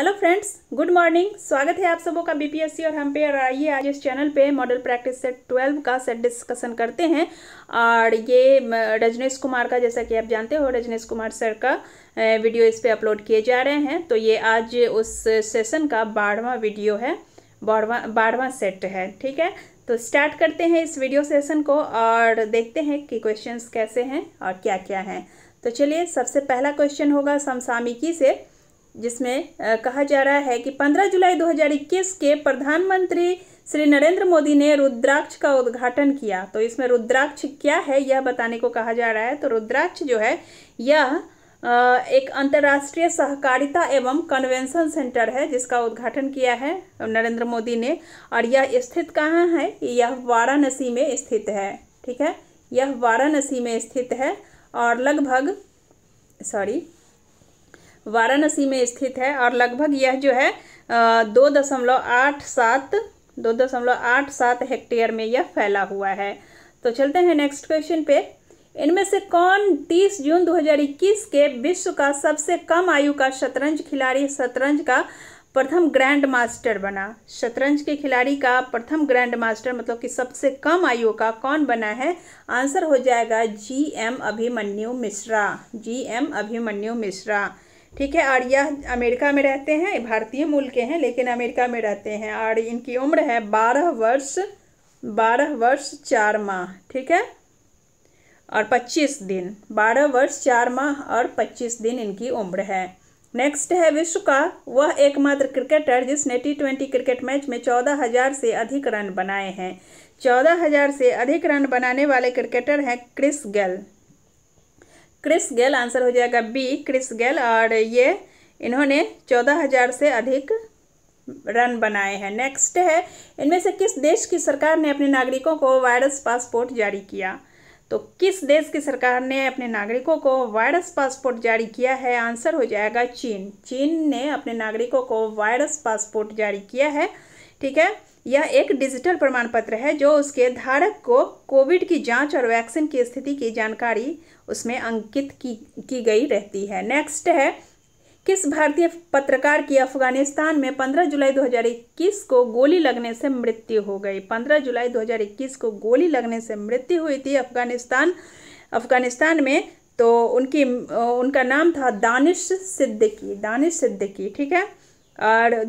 hello friends good morning स्वागत है आप सबों का बीपीएससी और हम पे और आइए आज इस चैनल पे मॉडल प्रैक्टिस सेट ट्वेल्व का सेट डिस्कशन करते हैं और ये रजनीश कुमार का जैसा कि आप जानते हो रजनीश कुमार सर का वीडियो इस पे अपलोड किए जा रहे हैं तो ये आज उस सेशन का बारहवा वीडियो है बारहवा बारहवा सेट है ठीक है तो स्टार्ट करते हैं इस वीडियो सेशन को और देखते हैं कि क्वेश्चन कैसे हैं और क्या क्या हैं तो चलिए सबसे पहला क्वेश्चन होगा समसामिकी से जिसमें कहा जा रहा है कि 15 जुलाई 2021 के प्रधानमंत्री श्री नरेंद्र मोदी ने रुद्राक्ष का उद्घाटन किया तो इसमें रुद्राक्ष क्या है यह बताने को कहा जा रहा है तो रुद्राक्ष जो है यह एक अंतर्राष्ट्रीय सहकारिता एवं कन्वेंशन सेंटर है जिसका उद्घाटन किया है नरेंद्र मोदी ने और यह स्थित कहाँ है यह वाराणसी में स्थित है ठीक है यह वाराणसी में स्थित है और लगभग सॉरी वाराणसी में स्थित है और लगभग यह जो है दो दशमलव आठ सात दो दशमलव आठ सात हेक्टेयर में यह फैला हुआ है तो चलते हैं नेक्स्ट क्वेश्चन पे इनमें से कौन 30 जून 2021 के विश्व का सबसे कम आयु का शतरंज खिलाड़ी शतरंज का प्रथम ग्रैंड मास्टर बना शतरंज के खिलाड़ी का प्रथम ग्रैंड मास्टर मतलब कि सबसे कम आयु का कौन बना है आंसर हो जाएगा G M Abhimanyu Mishra G M Abhimanyu Mishra ठीक है और यह अमेरिका में रहते हैं भारतीय मूल के हैं लेकिन अमेरिका में रहते हैं और इनकी उम्र है बारह वर्ष बारह वर्ष चार माह ठीक है और पच्चीस दिन बारह वर्ष चार माह और पच्चीस दिन इनकी उम्र है नेक्स्ट है विश्व का वह एकमात्र क्रिकेटर जिसने टी ट्वेंटी क्रिकेट मैच में चौदह हजार से अधिक रन बनाए हैं चौदह हजार से अधिक रन बनाने वाले क्रिकेटर हैं Chris Gayle Chris Gayle answer हो जाएगा बी क्रिस गेल और ये इन्होंने चौदह हज़ार से अधिक रन बनाए हैं नेक्स्ट है इनमें से किस देश की सरकार ने अपने नागरिकों को वायरस पासपोर्ट जारी किया तो किस देश की सरकार ने अपने नागरिकों को वायरस पासपोर्ट जारी किया है आंसर हो जाएगा चीन चीन ने अपने नागरिकों को वायरस पासपोर्ट जारी किया है ठीक है यह एक डिजिटल प्रमाण पत्र है जो उसके धारक को कोविड की जांच और वैक्सीन की स्थिति की जानकारी उसमें अंकित की की गई रहती है नेक्स्ट है किस भारतीय पत्रकार की अफगानिस्तान में 15 जुलाई 2021 को गोली लगने से मृत्यु हो गई 15 जुलाई 2021 को गोली लगने से मृत्यु हुई थी अफगानिस्तान अफगानिस्तान में तो उनकी उनका नाम था दानिश सिद्दीकी दानिश सिद्दीकी ठीक है और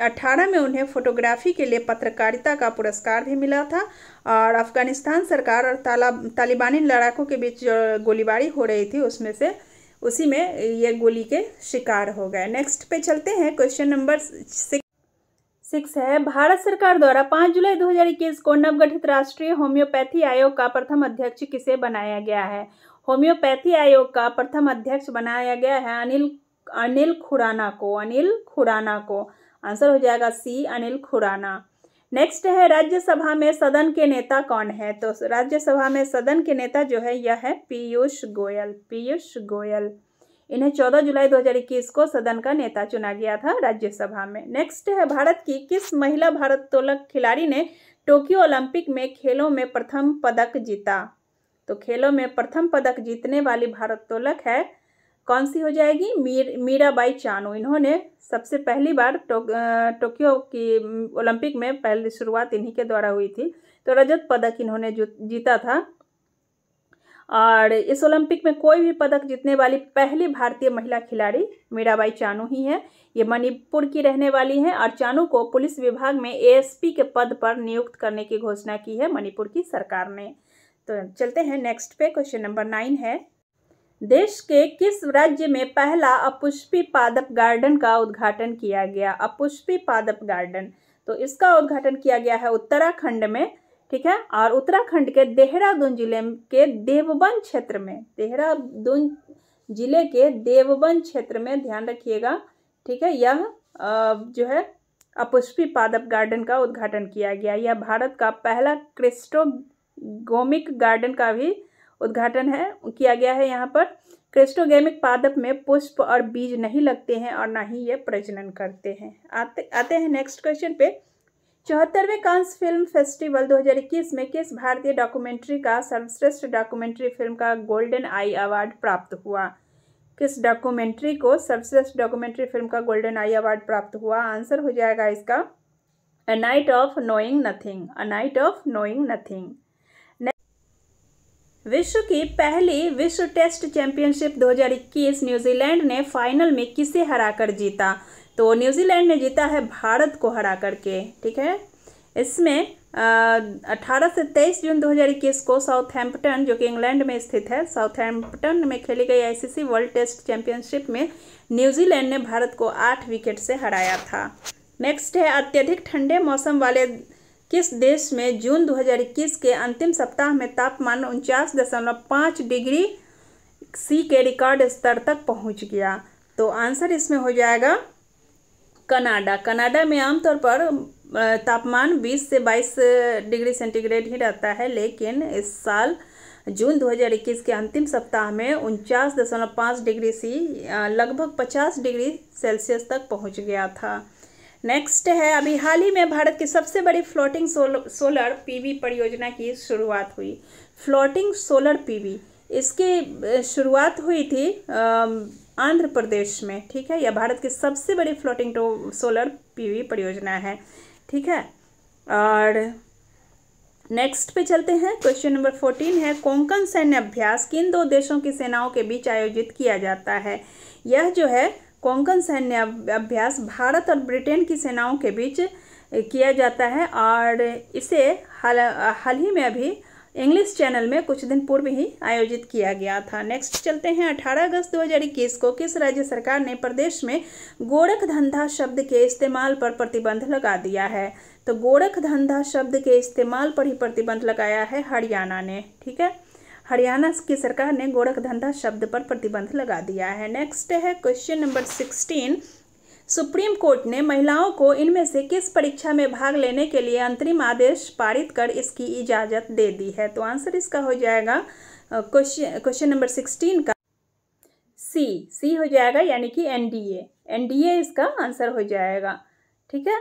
2018 में उन्हें फोटोग्राफी के लिए पत्रकारिता का पुरस्कार भी मिला था और अफगानिस्तान सरकार और ताला तालिबानी लड़ाकों के बीच जो गोलीबारी हो रही थी उसमें से उसी में ये गोली के शिकार हो गए नेक्स्ट पे चलते हैं क्वेश्चन नंबर सिक्स सिक्स है भारत सरकार द्वारा पाँच जुलाई इक्कीस को नवगठित राष्ट्रीय होम्योपैथी आयोग का प्रथम अध्यक्ष किसे बनाया गया है होम्योपैथी आयोग का प्रथम अध्यक्ष बनाया गया है अनिल अनिल खुराना को अनिल खुराना को आंसर हो जाएगा सी अनिल खुराना नेक्स्ट है राज्यसभा में सदन के नेता कौन है तो राज्यसभा में सदन के नेता जो है यह है पीयूष गोयल पीयूष गोयल इन्हें 14 जुलाई 2021 को सदन का नेता चुना गया था राज्यसभा में नेक्स्ट है भारत की किस महिला भारत्तोलक खिलाड़ी ने टोक्यो ओलंपिक में खेलों में प्रथम पदक जीता तो खेलों में प्रथम पदक जीतने वाली भारत्तोलक है कौन सी हो जाएगी मीर मीराबाई चानू इन्होंने सबसे पहली बार टो, टोक्यो की ओलंपिक में पहली शुरुआत इन्हीं के द्वारा हुई थी तो रजत पदक इन्होंने जीता था और इस ओलंपिक में कोई भी पदक जीतने वाली पहली भारतीय महिला खिलाड़ी मीराबाई चानू ही हैं ये मणिपुर की रहने वाली हैं और चानू को पुलिस विभाग में एएसपी के पद पर नियुक्त करने की घोषणा की है मणिपुर की सरकार ने तो चलते हैं नेक्स्ट पे क्वेश्चन नंबर नाइन है देश के किस राज्य में पहला अपुष्पी पादप गार्डन का उद्घाटन किया गया अपुष्पी पादप गार्डन तो इसका उद्घाटन किया गया है उत्तराखंड में ठीक है और उत्तराखंड के देहरादून जिले के देवबन क्षेत्र में देहरादून जिले के देवबन क्षेत्र में ध्यान रखिएगा ठीक है यह जो है अपुष्पी पादप गार्डन का उद्घाटन किया गया यह भारत का पहला क्रिस्टोगोमिक गार्डन का भी उद्घाटन है किया गया है यहाँ पर क्रिस्टोगेमिक पादप में पुष्प और बीज नहीं लगते हैं और ना ही ये प्रजनन करते हैं आते आते हैं नेक्स्ट क्वेश्चन पे चौहत्तरवें कांस फिल्म फेस्टिवल 2021 में किस भारतीय डॉक्यूमेंट्री का सर्वश्रेष्ठ डॉक्यूमेंट्री फिल्म का गोल्डन आई अवार्ड प्राप्त हुआ किस डॉक्यूमेंट्री को सर्वश्रेष्ठ डॉक्यूमेंट्री फिल्म का गोल्डन आई अवार्ड प्राप्त हुआ आंसर हो जाएगा इसका A Night of Knowing Nothing A Night of Knowing Nothing विश्व की पहली विश्व टेस्ट चैंपियनशिप 2021 न्यूजीलैंड ने फाइनल में किसे हराकर जीता तो न्यूजीलैंड ने जीता है भारत को हरा करके ठीक है इसमें अठारह से तेईस जून 2021 को साउथ हेम्पटन जो कि इंग्लैंड में स्थित है साउथहैम्पटन में खेली गई आईसीसी वर्ल्ड टेस्ट चैंपियनशिप में न्यूजीलैंड ने भारत को आठ विकेट से हराया था नेक्स्ट है अत्यधिक ठंडे मौसम वाले किस देश में जून 2021 के अंतिम सप्ताह में तापमान उनचास दशमलव पाँच डिग्री सी के रिकॉर्ड स्तर तक पहुंच गया तो आंसर इसमें हो जाएगा कनाडा कनाडा में आमतौर पर तापमान 20 से 22 डिग्री सेंटीग्रेड ही रहता है लेकिन इस साल जून 2021 के अंतिम सप्ताह में उनचास दशमलव पाँच डिग्री सी लगभग 50 डिग्री सेल्सियस तक पहुंच गया था नेक्स्ट है अभी हाल ही में भारत की सबसे बड़ी फ्लोटिंग सोल, सोलर पीवी परियोजना की शुरुआत हुई फ्लोटिंग सोलर पीवी इसकी शुरुआत हुई थी आंध्र प्रदेश में ठीक है यह भारत की सबसे बड़ी फ्लोटिंग टो सोलर पीवी परियोजना है ठीक है और नेक्स्ट पे चलते हैं क्वेश्चन नंबर फोर्टीन है कोंकण सैन्य अभ्यास किन दो देशों की सेनाओं के बीच आयोजित किया जाता है यह जो है कोंकण सैन्य अभ्यास भारत और ब्रिटेन की सेनाओं के बीच किया जाता है और इसे हाल हाल ही में अभी इंग्लिश चैनल में कुछ दिन पूर्व ही आयोजित किया गया था नेक्स्ट चलते हैं 18 अगस्त 2021 को किस राज्य सरकार ने प्रदेश में गोरख धंधा शब्द के इस्तेमाल पर प्रतिबंध लगा दिया है तो गोरख धंधा शब्द के इस्तेमाल पर ही प्रतिबंध लगाया है हरियाणा ने ठीक है हरियाणा की सरकार ने गोरख धंधा शब्द पर प्रतिबंध लगा दिया है नेक्स्ट है question number sixteen supreme court ने महिलाओं को इनमें से किस परीक्षा में भाग लेने के लिए अंतरिम आदेश पारित कर इसकी इजाज़त दे दी है तो आंसर इसका हो जाएगा क्वेश्चन क्वेश्चन नंबर सिक्सटीन का सी सी हो जाएगा यानी कि एनडीए एनडीए इसका आंसर हो जाएगा ठीक है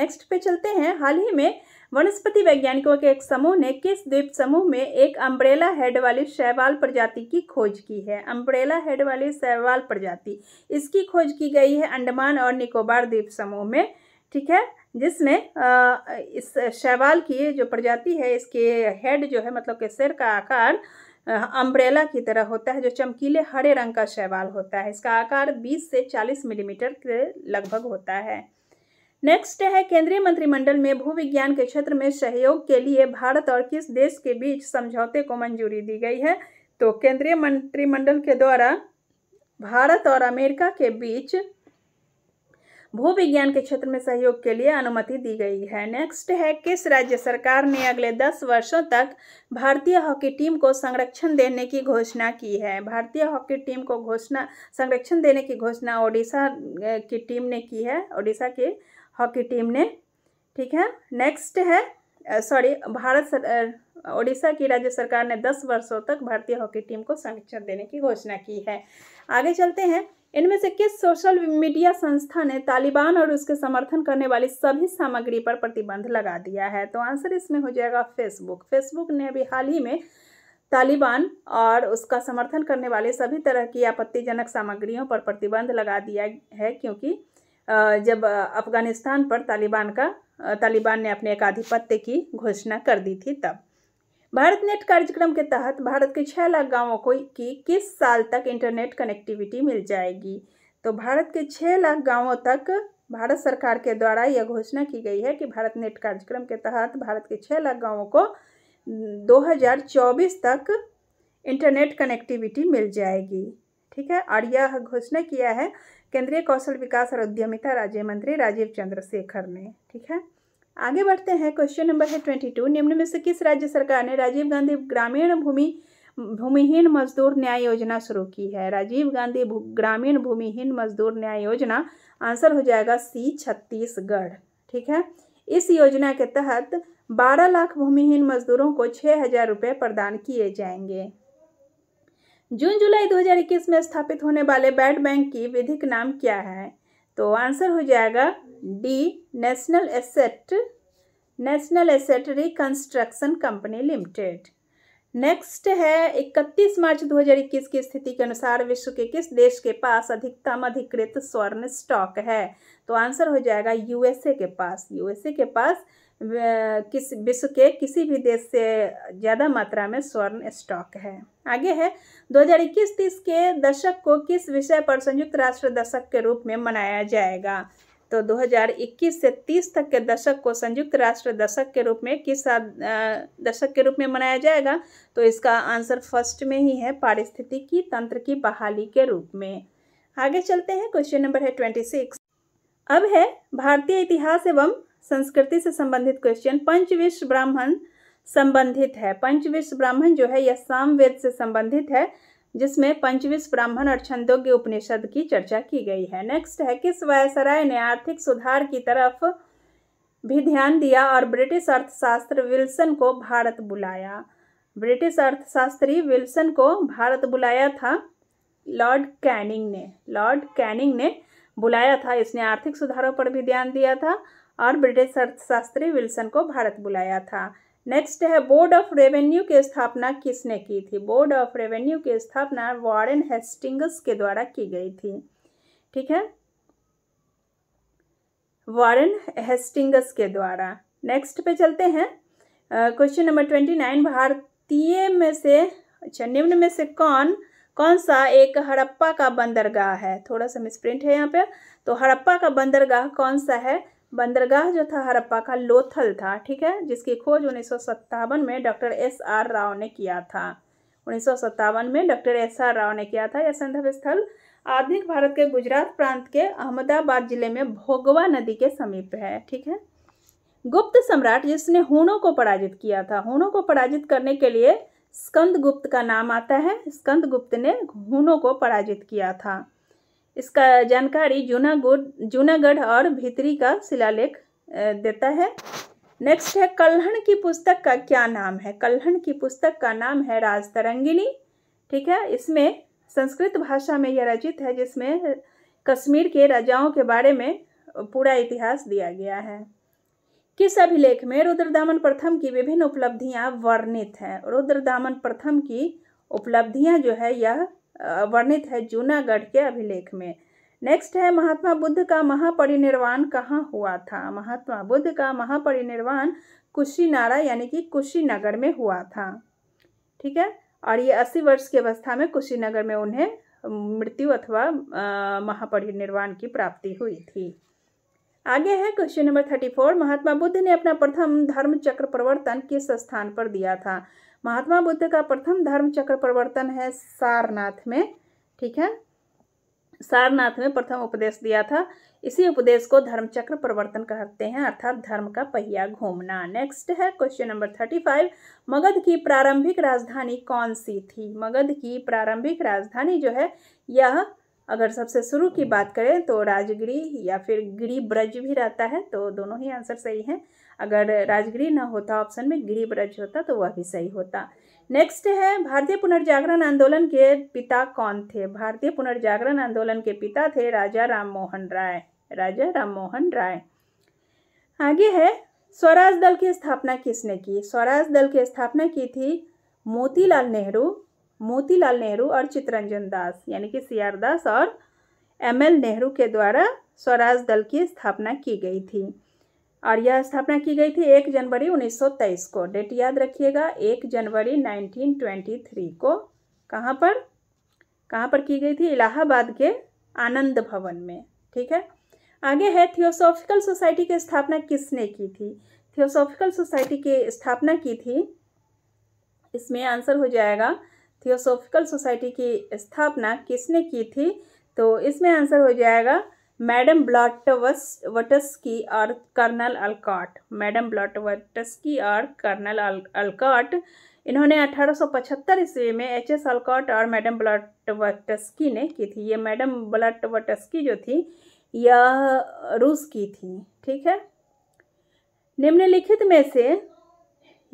नेक्स्ट पे चलते हैं हाल ही में वनस्पति वैज्ञानिकों के एक समूह ने किस द्वीप समूह में एक अम्ब्रेला हेड वाली शैवाल प्रजाति की खोज की है अम्ब्रेला हेड वाली शैवाल प्रजाति इसकी खोज की गई है अंडमान और निकोबार द्वीप समूह में ठीक है जिसमें इस शैवाल की जो प्रजाति है इसके हेड जो है मतलब के सिर का आकार अम्ब्रेला की तरह होता है जो चमकीले हरे रंग का शैवाल होता है इसका आकार 20 से 40 मिलीमीटर के लगभग होता है नेक्स्ट है केंद्रीय मंत्रिमंडल में भूविज्ञान के क्षेत्र में सहयोग के लिए भारत और किस देश के बीच समझौते को मंजूरी दी गई है तो केंद्रीय मंत्रिमंडल के द्वारा भारत और अमेरिका के बीच भू विज्ञान के क्षेत्र में सहयोग के लिए अनुमति दी गई है नेक्स्ट है किस राज्य सरकार ने अगले दस वर्षों तक भारतीय हॉकी टीम को संरक्षण देने की घोषणा की है भारतीय हॉकी टीम को घोषणा संरक्षण देने की घोषणा ओडिशा की टीम ने की है ओडिशा की हॉकी टीम ने ठीक है नेक्स्ट है सॉरी भारत ओडिशा की राज्य सरकार ने दस वर्षों तक भारतीय हॉकी टीम को संरक्षण देने की घोषणा की है आगे चलते हैं इनमें से किस सोशल मीडिया संस्था ने तालिबान और उसके समर्थन करने वाली सभी सामग्री पर प्रतिबंध लगा दिया है तो आंसर इसमें हो जाएगा फेसबुक फेसबुक ने अभी हाल ही में तालिबान और उसका समर्थन करने वाले सभी तरह की आपत्तिजनक सामग्रियों पर प्रतिबंध लगा दिया है क्योंकि जब अफ़गानिस्तान पर तालिबान का तालिबान ने अपने एकाधिपत्य की घोषणा कर दी थी तब भारत नेट कार्यक्रम के तहत भारत के छः लाख गांवों को की किस साल तक इंटरनेट कनेक्टिविटी मिल जाएगी तो भारत के छः लाख गांवों तक भारत सरकार के द्वारा यह घोषणा की गई है कि भारत नेट कार्यक्रम के तहत भारत के छः लाख गांवों को 2024 तक इंटरनेट कनेक्टिविटी मिल जाएगी ठीक है और यह घोषणा किया है केंद्रीय कौशल विकास और उद्यमिता राज्य मंत्री राजीव चंद्रशेखर ने ठीक है आगे बढ़ते हैं क्वेश्चन नंबर है ट्वेंटी टू निम्न में से किस राज्य सरकार ने राजीव गांधी ग्रामीण भूमि भूमिहीन मजदूर न्याय योजना शुरू की है राजीव गांधी ग्रामीण भूमिहीन मजदूर न्याय योजना आंसर हो जाएगा सी छत्तीसगढ़ ठीक है इस योजना के तहत बारह लाख भूमिहीन मजदूरों को छः हजार रुपये प्रदान किए जाएंगे जून जुलाई 2021 में स्थापित होने वाले बैड बैंक की विधिक नाम क्या है तो आंसर हो जाएगा D national asset national asset reconstruction company limited next है 31 मार्च 2021 की स्थिति के अनुसार विश्व के किस देश के पास अधिकतम अधिकृत स्वर्ण स्टॉक है तो आंसर हो जाएगा यूएसए के पास यूएसए के पास किस विश्व के किसी भी देश से ज़्यादा मात्रा में स्वर्ण स्टॉक है आगे है 2021-30 के दशक को किस विषय पर संयुक्त राष्ट्र दशक के रूप में मनाया जाएगा तो 2021 से 30 तक के दशक को संयुक्त राष्ट्र दशक के रूप में किस दशक के रूप में मनाया जाएगा तो इसका आंसर फर्स्ट में ही है पारिस्थितिकी तंत्र की बहाली के रूप में आगे चलते हैं क्वेश्चन नंबर है ट्वेंटी सिक्स अब है भारतीय इतिहास एवं संस्कृति से संबंधित क्वेश्चन पंचविश्व ब्राह्मण संबंधित है पंचविश्व ब्राह्मण जो है यह सामवेद से संबंधित है जिसमें पंचविश ब्राह्मण और छंदोग्य उपनिषद की चर्चा की गई है नेक्स्ट है किस वायसराय ने आर्थिक सुधार की तरफ भी ध्यान दिया और ब्रिटिश अर्थशास्त्र विल्सन को भारत बुलाया ब्रिटिश अर्थशास्त्री विल्सन को भारत बुलाया था लॉर्ड कैनिंग ने लॉर्ड कैनिंग ने बुलाया था इसने आर्थिक सुधारों पर भी ध्यान दिया था और ब्रिटिश अर्थशास्त्री विल्सन को भारत बुलाया था नेक्स्ट है बोर्ड ऑफ रेवेन्यू की स्थापना किसने की थी बोर्ड ऑफ रेवेन्यू की स्थापना वॉरेन हेस्टिंग्स के द्वारा की गई थी ठीक है वॉरेन हेस्टिंग्स के द्वारा नेक्स्ट पे चलते हैं क्वेश्चन नंबर ट्वेंटी नाइन भारतीय में से अच्छा निम्न में से कौन कौन सा एक हड़प्पा का बंदरगाह है थोड़ा सा मिसप्रिंट है यहाँ पे तो हड़प्पा का बंदरगाह कौन सा है बंदरगाह जो था हरप्पा का लोथल था ठीक है जिसकी खोज उन्नीस में डॉक्टर एस आर राव ने किया था उन्नीस में डॉक्टर एस आर राव ने किया था यह संदर्भ स्थल आधुनिक भारत के गुजरात प्रांत के अहमदाबाद जिले में भोगवा नदी के समीप है ठीक है गुप्त सम्राट जिसने हूणों को पराजित किया था हूणों को पराजित करने के लिए स्कंदगुप्त का नाम आता है स्कंदगुप्त ने हूणों को पराजित किया था इसका जानकारी जूनागढ़ जूनागढ़ और भीतरी का शिलालेख देता है नेक्स्ट है कल्हण की पुस्तक का क्या नाम है कल्हण की पुस्तक का नाम है राजतरंगिनी ठीक है इसमें संस्कृत भाषा में यह रचित है जिसमें कश्मीर के राजाओं के बारे में पूरा इतिहास दिया गया है किस अभिलेख में रुद्रदामन प्रथम की विभिन्न उपलब्धियां वर्णित हैं रुद्रदामन प्रथम की उपलब्धियां जो है यह वर्णित है जूनागढ़ के अभिलेख में नेक्स्ट है महात्मा बुद्ध का महापरिनिर्वाण कहाँ हुआ था महात्मा बुद्ध का महापरिनिर्वाण कुशीनारा यानी कि कुशीनगर में हुआ था ठीक है और ये अस्सी वर्ष की अवस्था में कुशीनगर में उन्हें मृत्यु अथवा महापरिनिर्वाण की प्राप्ति हुई थी आगे है question number thirty four Mahatma Buddha ने अपना प्रथम धर्म चक्र प्रवर्तन किस स्थान पर दिया था महात्मा बुद्ध का प्रथम धर्म चक्र प्रवर्तन है सारनाथ में ठीक है सारनाथ में प्रथम उपदेश दिया था इसी उपदेश को धर्म चक्र प्रवर्तन कहते हैं अर्थात धर्म का पहिया घूमना नेक्स्ट है question number thirty five Magadh की प्रारंभिक राजधानी कौन सी थी मगध की प्रारंभिक राजधानी जो है यह अगर सबसे शुरू की बात करें तो राजगिरी या फिर गिरी ब्रज भी रहता है तो दोनों ही आंसर सही हैं अगर राजगिरी ना होता ऑप्शन में गिरी ब्रज होता तो वह भी सही होता नेक्स्ट है भारतीय पुनर्जागरण आंदोलन के पिता कौन थे भारतीय पुनर्जागरण आंदोलन के पिता थे राजा राम मोहन राय राजा राम मोहन राय आगे है स्वराज दल की स्थापना किसने की स्वराज दल की स्थापना की थी मोतीलाल नेहरू मोतीलाल नेहरू और चित्रंजन दास यानी कि सी आर दास और एम एल नेहरू के द्वारा स्वराज दल की स्थापना की गई थी और यह स्थापना की गई थी एक जनवरी 1923 को डेट याद रखिएगा एक जनवरी 1923 को कहाँ पर कहाँ पर की गई थी इलाहाबाद के आनंद भवन में ठीक है आगे है थियोसॉफिकल सोसाइटी की स्थापना किसने की थी थियोसॉफिकल सोसाइटी की स्थापना की थी इसमें आंसर हो जाएगा थियोसॉफिकल सोसाइटी की स्थापना किसने की थी तो इसमें आंसर हो जाएगा मैडम ब्लाटवस वटस्की और कर्नल अलकाट मैडम ब्लाटवटस्की और कर्नल अलकाट इन्होंने 1875 ईस्वी में एच एस अलकाट और मैडम ब्लाटवटस्की ने की थी ये मैडम ब्लाटवटस्की जो थी यह रूस की थी ठीक है निम्नलिखित में से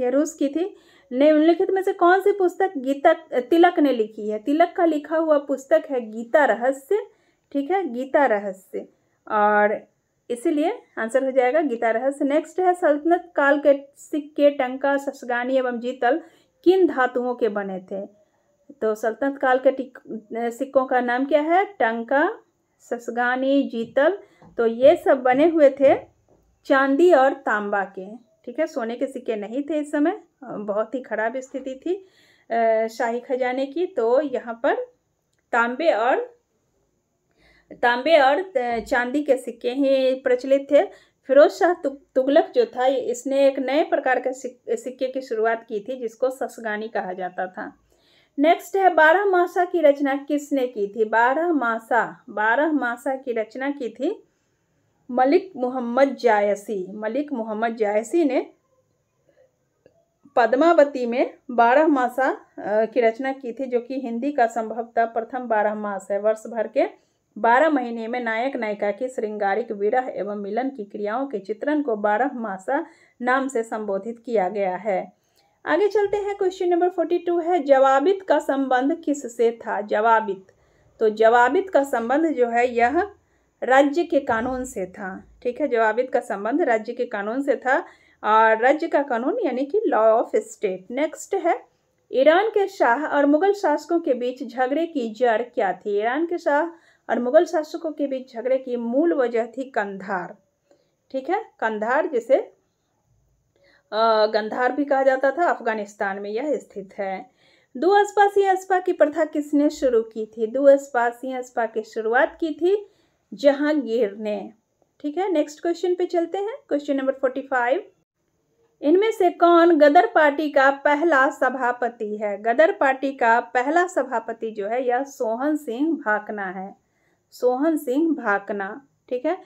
यह रूस की थी निम्नलिखित में से कौन सी पुस्तक गीता तिलक ने लिखी है तिलक का लिखा हुआ पुस्तक है गीता रहस्य ठीक है गीता रहस्य और इसीलिए आंसर हो जाएगा गीता रहस्य नेक्स्ट है सल्तनत काल के सिक्के टंका ससगानी एवं जीतल किन धातुओं के बने थे तो सल्तनत काल के सिक्कों का नाम क्या है टंका ससगानी जीतल तो ये सब बने हुए थे चांदी और तांबा के ठीक है सोने के सिक्के नहीं थे इस समय बहुत ही ख़राब स्थिति थी शाही खजाने की तो यहाँ पर तांबे और तांबे और चांदी के सिक्के ही प्रचलित थे फिरोज शाह तुगलक जो था इसने एक नए प्रकार के सिक्के की शुरुआत की थी जिसको ससगानी कहा जाता था नेक्स्ट है बारह मासा की रचना किसने की थी बारह मासा बारह मासा की रचना की थी मलिक मोहम्मद जायसी मलिक मोहम्मद जायसी ने पद्मावती में बारह मासा की रचना की थी जो कि हिंदी का संभवतः प्रथम बारह मास है वर्ष भर के बारह महीने में नायक नायिका की श्रृंगारिक विरह एवं मिलन की क्रियाओं के चित्रण को बारह मासा नाम से संबोधित किया गया है आगे चलते हैं क्वेश्चन नंबर फोर्टी टू है जवाबित का संबंध किस से था जवाबित तो जवाबित का संबंध जो है यह राज्य के कानून से था ठीक है जवाबित का संबंध राज्य के कानून से था और राज्य का कानून यानी कि लॉ ऑफ स्टेट नेक्स्ट है ईरान के शाह और मुगल शासकों के बीच झगड़े की जड़ क्या थी ईरान के शाह और मुगल शासकों के बीच झगड़े की मूल वजह थी कंधार ठीक है कंधार जिसे गंधार भी कहा जाता था अफगानिस्तान में यह स्थित है दो अस्पासी अस्पा की प्रथा किसने शुरू की थी दो अस्पासी अस्पा की शुरुआत की थी जहांगीर ने ठीक है नेक्स्ट क्वेश्चन पे चलते हैं क्वेश्चन नंबर फोर्टी फाइव इनमें से कौन गदर पार्टी का पहला सभापति है गदर पार्टी का पहला सभापति जो है यह सोहन सिंह भाकना है सोहन सिंह भाकना ठीक है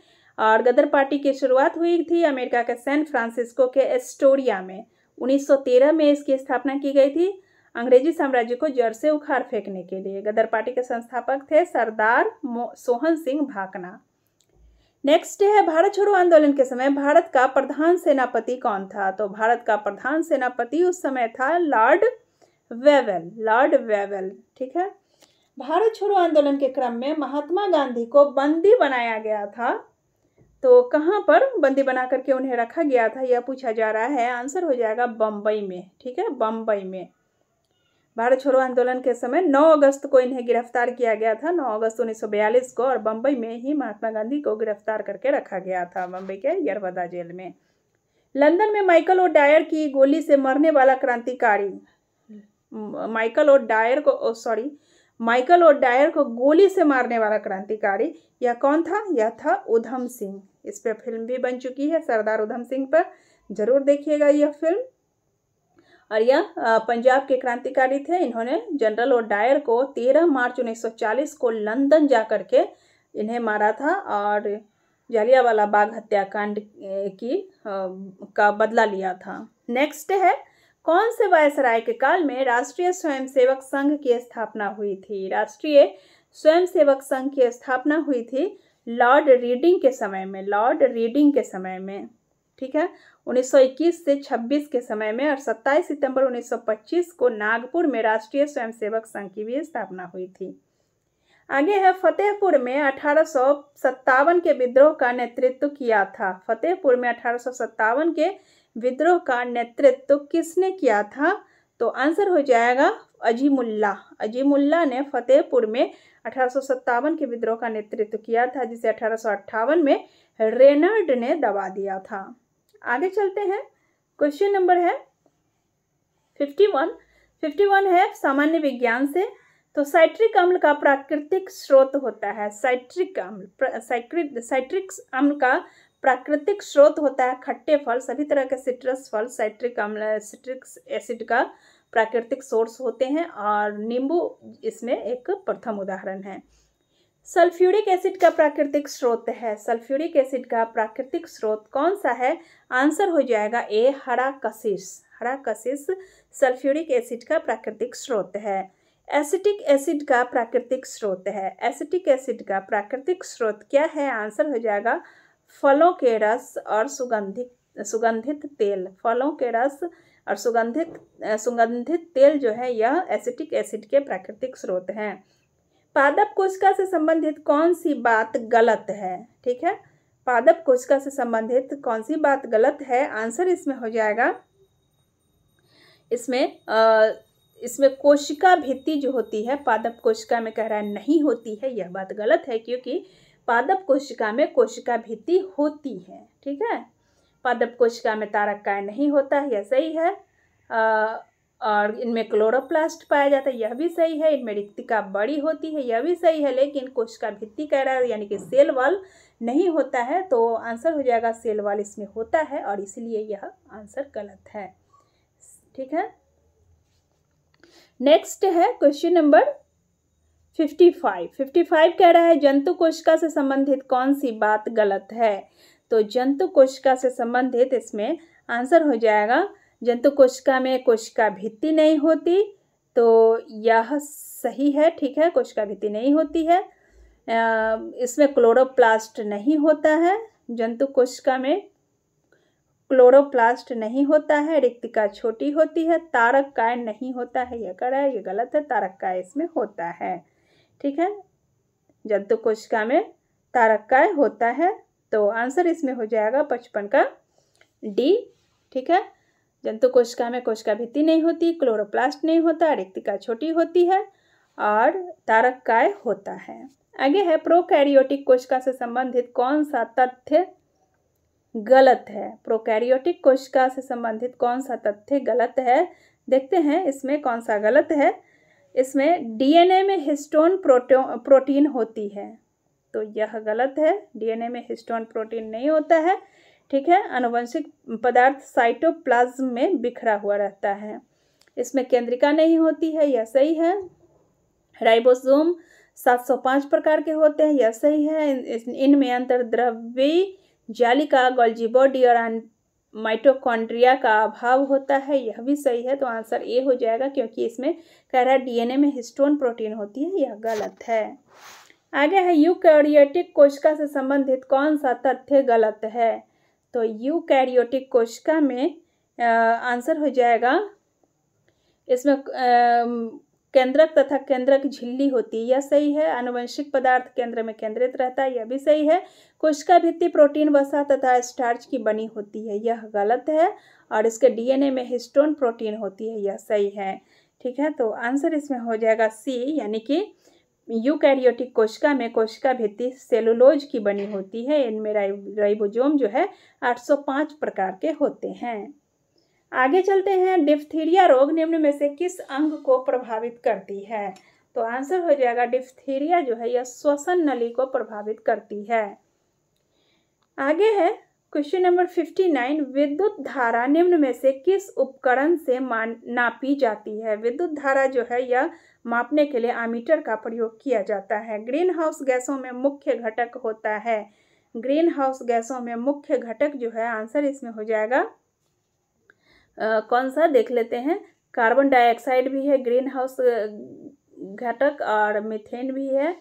और गदर पार्टी की शुरुआत हुई थी अमेरिका के सैन फ्रांसिस्को के एस्टोरिया में 1913 में इसकी स्थापना की गई थी अंग्रेजी साम्राज्य को जड़ से उखाड़ फेंकने के लिए गदर पार्टी के संस्थापक थे सरदार सोहन सिंह भाकना नेक्स्ट है भारत छोड़ो आंदोलन के समय भारत का प्रधान सेनापति कौन था तो भारत का प्रधान सेनापति उस समय था लॉर्ड वेवेल लॉर्ड वेवेल ठीक है भारत छोड़ो आंदोलन के क्रम में महात्मा गांधी को बंदी बनाया गया था तो कहाँ पर बंदी बना करके उन्हें रखा गया था यह पूछा जा रहा है आंसर हो जाएगा बम्बई में ठीक है बम्बई में भारत छोड़ो आंदोलन के समय 9 अगस्त को इन्हें गिरफ्तार किया गया था 9 अगस्त 1942 को और बम्बई में ही महात्मा गांधी को गिरफ्तार करके रखा गया था बम्बई के यरवदा जेल में लंदन में माइकल और डायर की गोली से मरने वाला क्रांतिकारी माइकल और डायर को सॉरी माइकल और डायर को गोली से मारने वाला क्रांतिकारी यह कौन था यह था उधम सिंह इस पर फिल्म भी बन चुकी है सरदार उधम सिंह पर जरूर देखिएगा यह फिल्म और यह पंजाब के क्रांतिकारी थे इन्होंने जनरल और डायर को 13 मार्च 1940 को लंदन जा कर के इन्हें मारा था और जालियावाला बाग हत्याकांड की का बदला लिया था नेक्स्ट है कौन से वायसराय के काल में राष्ट्रीय स्वयंसेवक संघ की स्थापना हुई थी राष्ट्रीय स्वयंसेवक संघ की स्थापना हुई थी लॉर्ड रीडिंग के समय में लॉर्ड रीडिंग के समय में ठीक है 1921 से 26 के समय में और 27 सितंबर 1925 को नागपुर में राष्ट्रीय स्वयंसेवक संघ की भी स्थापना हुई थी आगे है फतेहपुर में अठारह के विद्रोह का नेतृत्व किया था फतेहपुर में अठारह के विद्रोह का नेतृत्व किसने किया था तो आंसर हो जाएगा अजीमुल्ला अजीमुल्ला ने फतेहपुर में अठारह के विद्रोह का नेतृत्व किया था जिसे अठारह में रेनर्ड ने दबा दिया था आगे चलते हैं क्वेश्चन नंबर है फिफ्टी वन फिफ्टी वन है सामान्य विज्ञान से तो साइट्रिक अम्ल का प्राकृतिक स्रोत होता है साइट्रिक अम्ल साइट्रिक साइट्रिक अम्ल का प्राकृतिक स्रोत होता है खट्टे फल सभी तरह के सिट्रस फल साइट्रिक अम्ल सिट्रिक एसिड का प्राकृतिक सोर्स होते हैं और नींबू इसमें एक प्रथम उदाहरण है सल्फ्यूरिक एसिड का प्राकृतिक स्रोत है सल्फ्यूरिक एसिड का प्राकृतिक स्रोत कौन सा है आंसर हो जाएगा ए हरा कशिश हरा कशिश सल्फ्यूरिक एसिड का प्राकृतिक स्रोत है एसिटिक एसिड का प्राकृतिक स्रोत है एसिटिक एसिड का प्राकृतिक स्रोत क्या है आंसर हो जाएगा फलों के रस और सुगंधित सुगंधित तेल फलों के रस और सुगंधित सुगंधित तेल जो है यह एसिटिक एसिड के प्राकृतिक स्रोत हैं पादप कोशिका से संबंधित कौन सी बात गलत है ठीक है पादप कोशिका से संबंधित कौन सी बात गलत है आंसर इसमें हो जाएगा इसमें आ, इसमें कोशिका भित्ति जो होती है पादप कोशिका में कह रहा है नहीं होती है यह बात गलत है क्योंकि पादप कोशिका में कोशिका भित्ति होती है ठीक है पादप कोशिका में तारककाय नहीं होता है यह सही है आ, और इनमें क्लोरोप्लास्ट पाया जाता है यह भी सही है इनमें रिक्तिका बड़ी होती है यह भी सही है लेकिन कोशिका भित्ति कह रहा है यानी कि सेल वॉल नहीं होता है तो आंसर हो जाएगा सेल वॉल इसमें होता है और इसलिए यह आंसर गलत है ठीक है नेक्स्ट है question number fifty five fifty five कह रहा है जंतु कोशिका से संबंधित कौन सी बात गलत है तो जंतु कोशिका से संबंधित इसमें आंसर हो जाएगा जंतु कोशिका में कोशिका भित्ति नहीं होती तो यह सही है ठीक है कोशिका भित्ति नहीं होती है इसमें क्लोरोप्लास्ट नहीं होता है जंतु कोशिका में क्लोरोप्लास्ट नहीं होता है रिक्तिका छोटी होती है तारक काय नहीं होता है यह कह रहा है ये गलत है तारक काय इसमें होता है ठीक है जंतु कोशिका में तारकाय होता है तो आंसर इसमें हो जाएगा पचपन का डी ठीक है जंतु कोशिका में कोशिका भित्ति नहीं होती क्लोरोप्लास्ट नहीं होता रिक्तिका छोटी होती है और तारक काय होता है आगे है प्रोकैरियोटिक कोशिका से संबंधित कौन सा तथ्य गलत है प्रोकैरियोटिक कोशिका से संबंधित कौन सा तथ्य गलत है देखते हैं इसमें कौन सा गलत है इसमें डीएनए में हिस्टोन प्रोटो प्रोटीन होती है तो यह गलत है डीएनए में हिस्टोन प्रोटीन नहीं होता है ठीक है अनुवंशिक पदार्थ साइटोप्लाज्म में बिखरा हुआ रहता है इसमें केंद्रिका नहीं होती है यह सही है राइबोसोम 705 प्रकार के होते हैं यह सही है इनमें अंतर्द्रव्यी जालिका बॉडी और माइटोकॉन्ड्रिया का अभाव होता है यह भी सही है तो आंसर ए हो जाएगा क्योंकि इसमें कह रहा है डीएनए में हिस्टोन प्रोटीन होती है यह गलत है आगे है यू कैरियोटिक कोशिका से संबंधित कौन सा तथ्य गलत है तो यू कैरियोटिक कोशिका में आ, आंसर हो जाएगा इसमें आ, केंद्रक तथा केंद्रक झिल्ली होती है यह सही है अनुवंशिक पदार्थ केंद्र में केंद्रित रहता है यह भी सही है कोशिका भित्ति प्रोटीन वसा तथा स्टार्च की बनी होती है यह गलत है और इसके डीएनए में हिस्टोन प्रोटीन होती है यह सही है ठीक है तो आंसर इसमें हो जाएगा सी यानी कि यूकैरियोटिक कोशिका में कोशिका भित्ति सेलुलोज की बनी होती है इनमें राइबोजोम जो है 805 प्रकार के होते हैं आगे चलते हैं डिफ्थीरिया रोग निम्न में से किस अंग को प्रभावित करती है तो आंसर हो जाएगा डिफ्थीरिया जो है यह श्वसन नली को प्रभावित करती है आगे है क्वेश्चन नंबर फिफ्टी नाइन विद्युत धारा निम्न में से किस उपकरण से मान नापी जाती है विद्युत धारा जो है यह मापने के लिए आमीटर का प्रयोग किया जाता है ग्रीन हाउस गैसों में मुख्य घटक होता है ग्रीन हाउस गैसों में मुख्य घटक जो है आंसर इसमें हो जाएगा कौन सा देख लेते हैं कार्बन डाइऑक्साइड भी है ग्रीन हाउस घटक और मिथेन भी है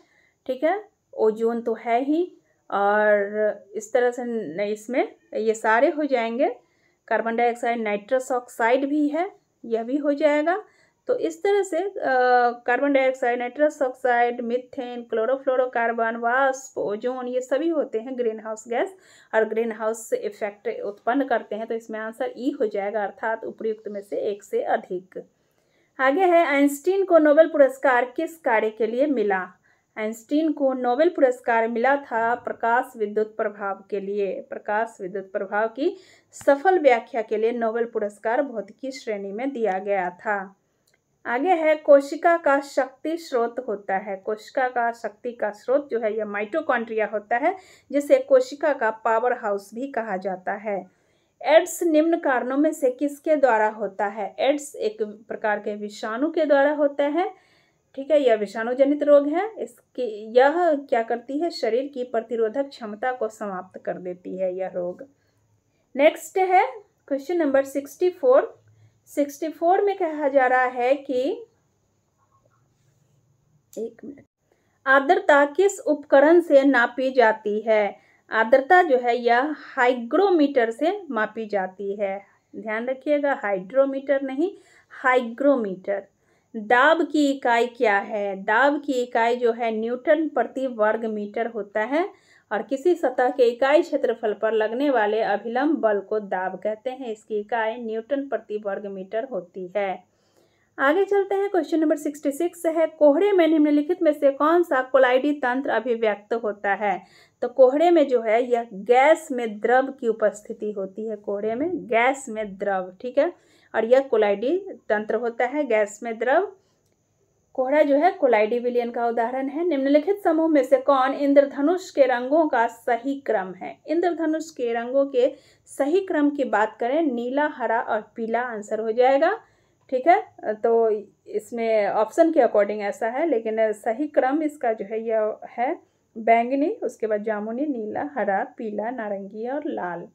ठीक है ओजोन तो है ही और इस तरह से इसमें ये सारे हो जाएंगे कार्बन डाइऑक्साइड नाइट्रस ऑक्साइड भी है यह भी हो जाएगा तो इस तरह से carbon dioxide nitrous oxide methane chlorofluorocarbon वाष्प ओजोन ये सभी होते हैं ग्रीन हाउस गैस और ग्रीन हाउस इफेक्ट उत्पन्न करते हैं तो इसमें आंसर ई e हो जाएगा अर्थात उपयुक्त में से एक से अधिक आगे है आइंस्टीन को नोबेल पुरस्कार किस कार्य के लिए मिला आइंस्टीन को नोबेल पुरस्कार मिला था प्रकाश विद्युत प्रभाव के लिए प्रकाश विद्युत प्रभाव की सफल व्याख्या के लिए नोबेल पुरस्कार भौतिकी श्रेणी में दिया गया था आगे है कोशिका का शक्ति स्रोत होता है कोशिका का शक्ति का स्रोत जो है यह माइटोकॉन्ड्रिया होता है जिसे कोशिका का पावर हाउस भी कहा जाता है एड्स निम्न कारणों में से किसके द्वारा होता है एड्स एक प्रकार के विषाणु के द्वारा होता है ठीक है यह विषाणु जनित रोग है इसकी यह क्या करती है शरीर की प्रतिरोधक क्षमता को समाप्त कर देती है यह रोग नेक्स्ट है question number sixty four sixty four में कहा जा रहा है कि एक मिनट आर्द्रता किस उपकरण से नापी जाती है आर्द्रता जो है यह हाइग्रोमीटर से मापी जाती है ध्यान रखिएगा हाइड्रोमीटर नहीं हाइग्रोमीटर दाब की इकाई क्या है दाब की इकाई जो है न्यूटन प्रति वर्ग मीटर होता है और किसी सतह के इकाई क्षेत्रफल पर लगने वाले अभिलंब बल को दाब कहते हैं इसकी इकाई न्यूटन प्रति वर्ग मीटर होती है आगे चलते हैं क्वेश्चन नंबर सिक्सटी सिक्स है कोहरे में निम्नलिखित में से कौन सा कोलाइडी तंत्र अभिव्यक्त होता है तो कोहरे में जो है यह गैस में द्रव की उपस्थिति होती है कोहरे में गैस में द्रव ठीक है और यह कोलाइडी तंत्र होता है गैस में द्रव कोहरा जो है कोलाइडी विलियन का उदाहरण है निम्नलिखित समूह में से कौन इंद्रधनुष के रंगों का सही क्रम है इंद्रधनुष के रंगों के सही क्रम की बात करें नीला हरा और पीला आंसर हो जाएगा ठीक है तो इसमें ऑप्शन के अकॉर्डिंग ऐसा है लेकिन सही क्रम इसका जो है यह है बैंगनी उसके बाद जामुनी नीला हरा पीला नारंगी और लाल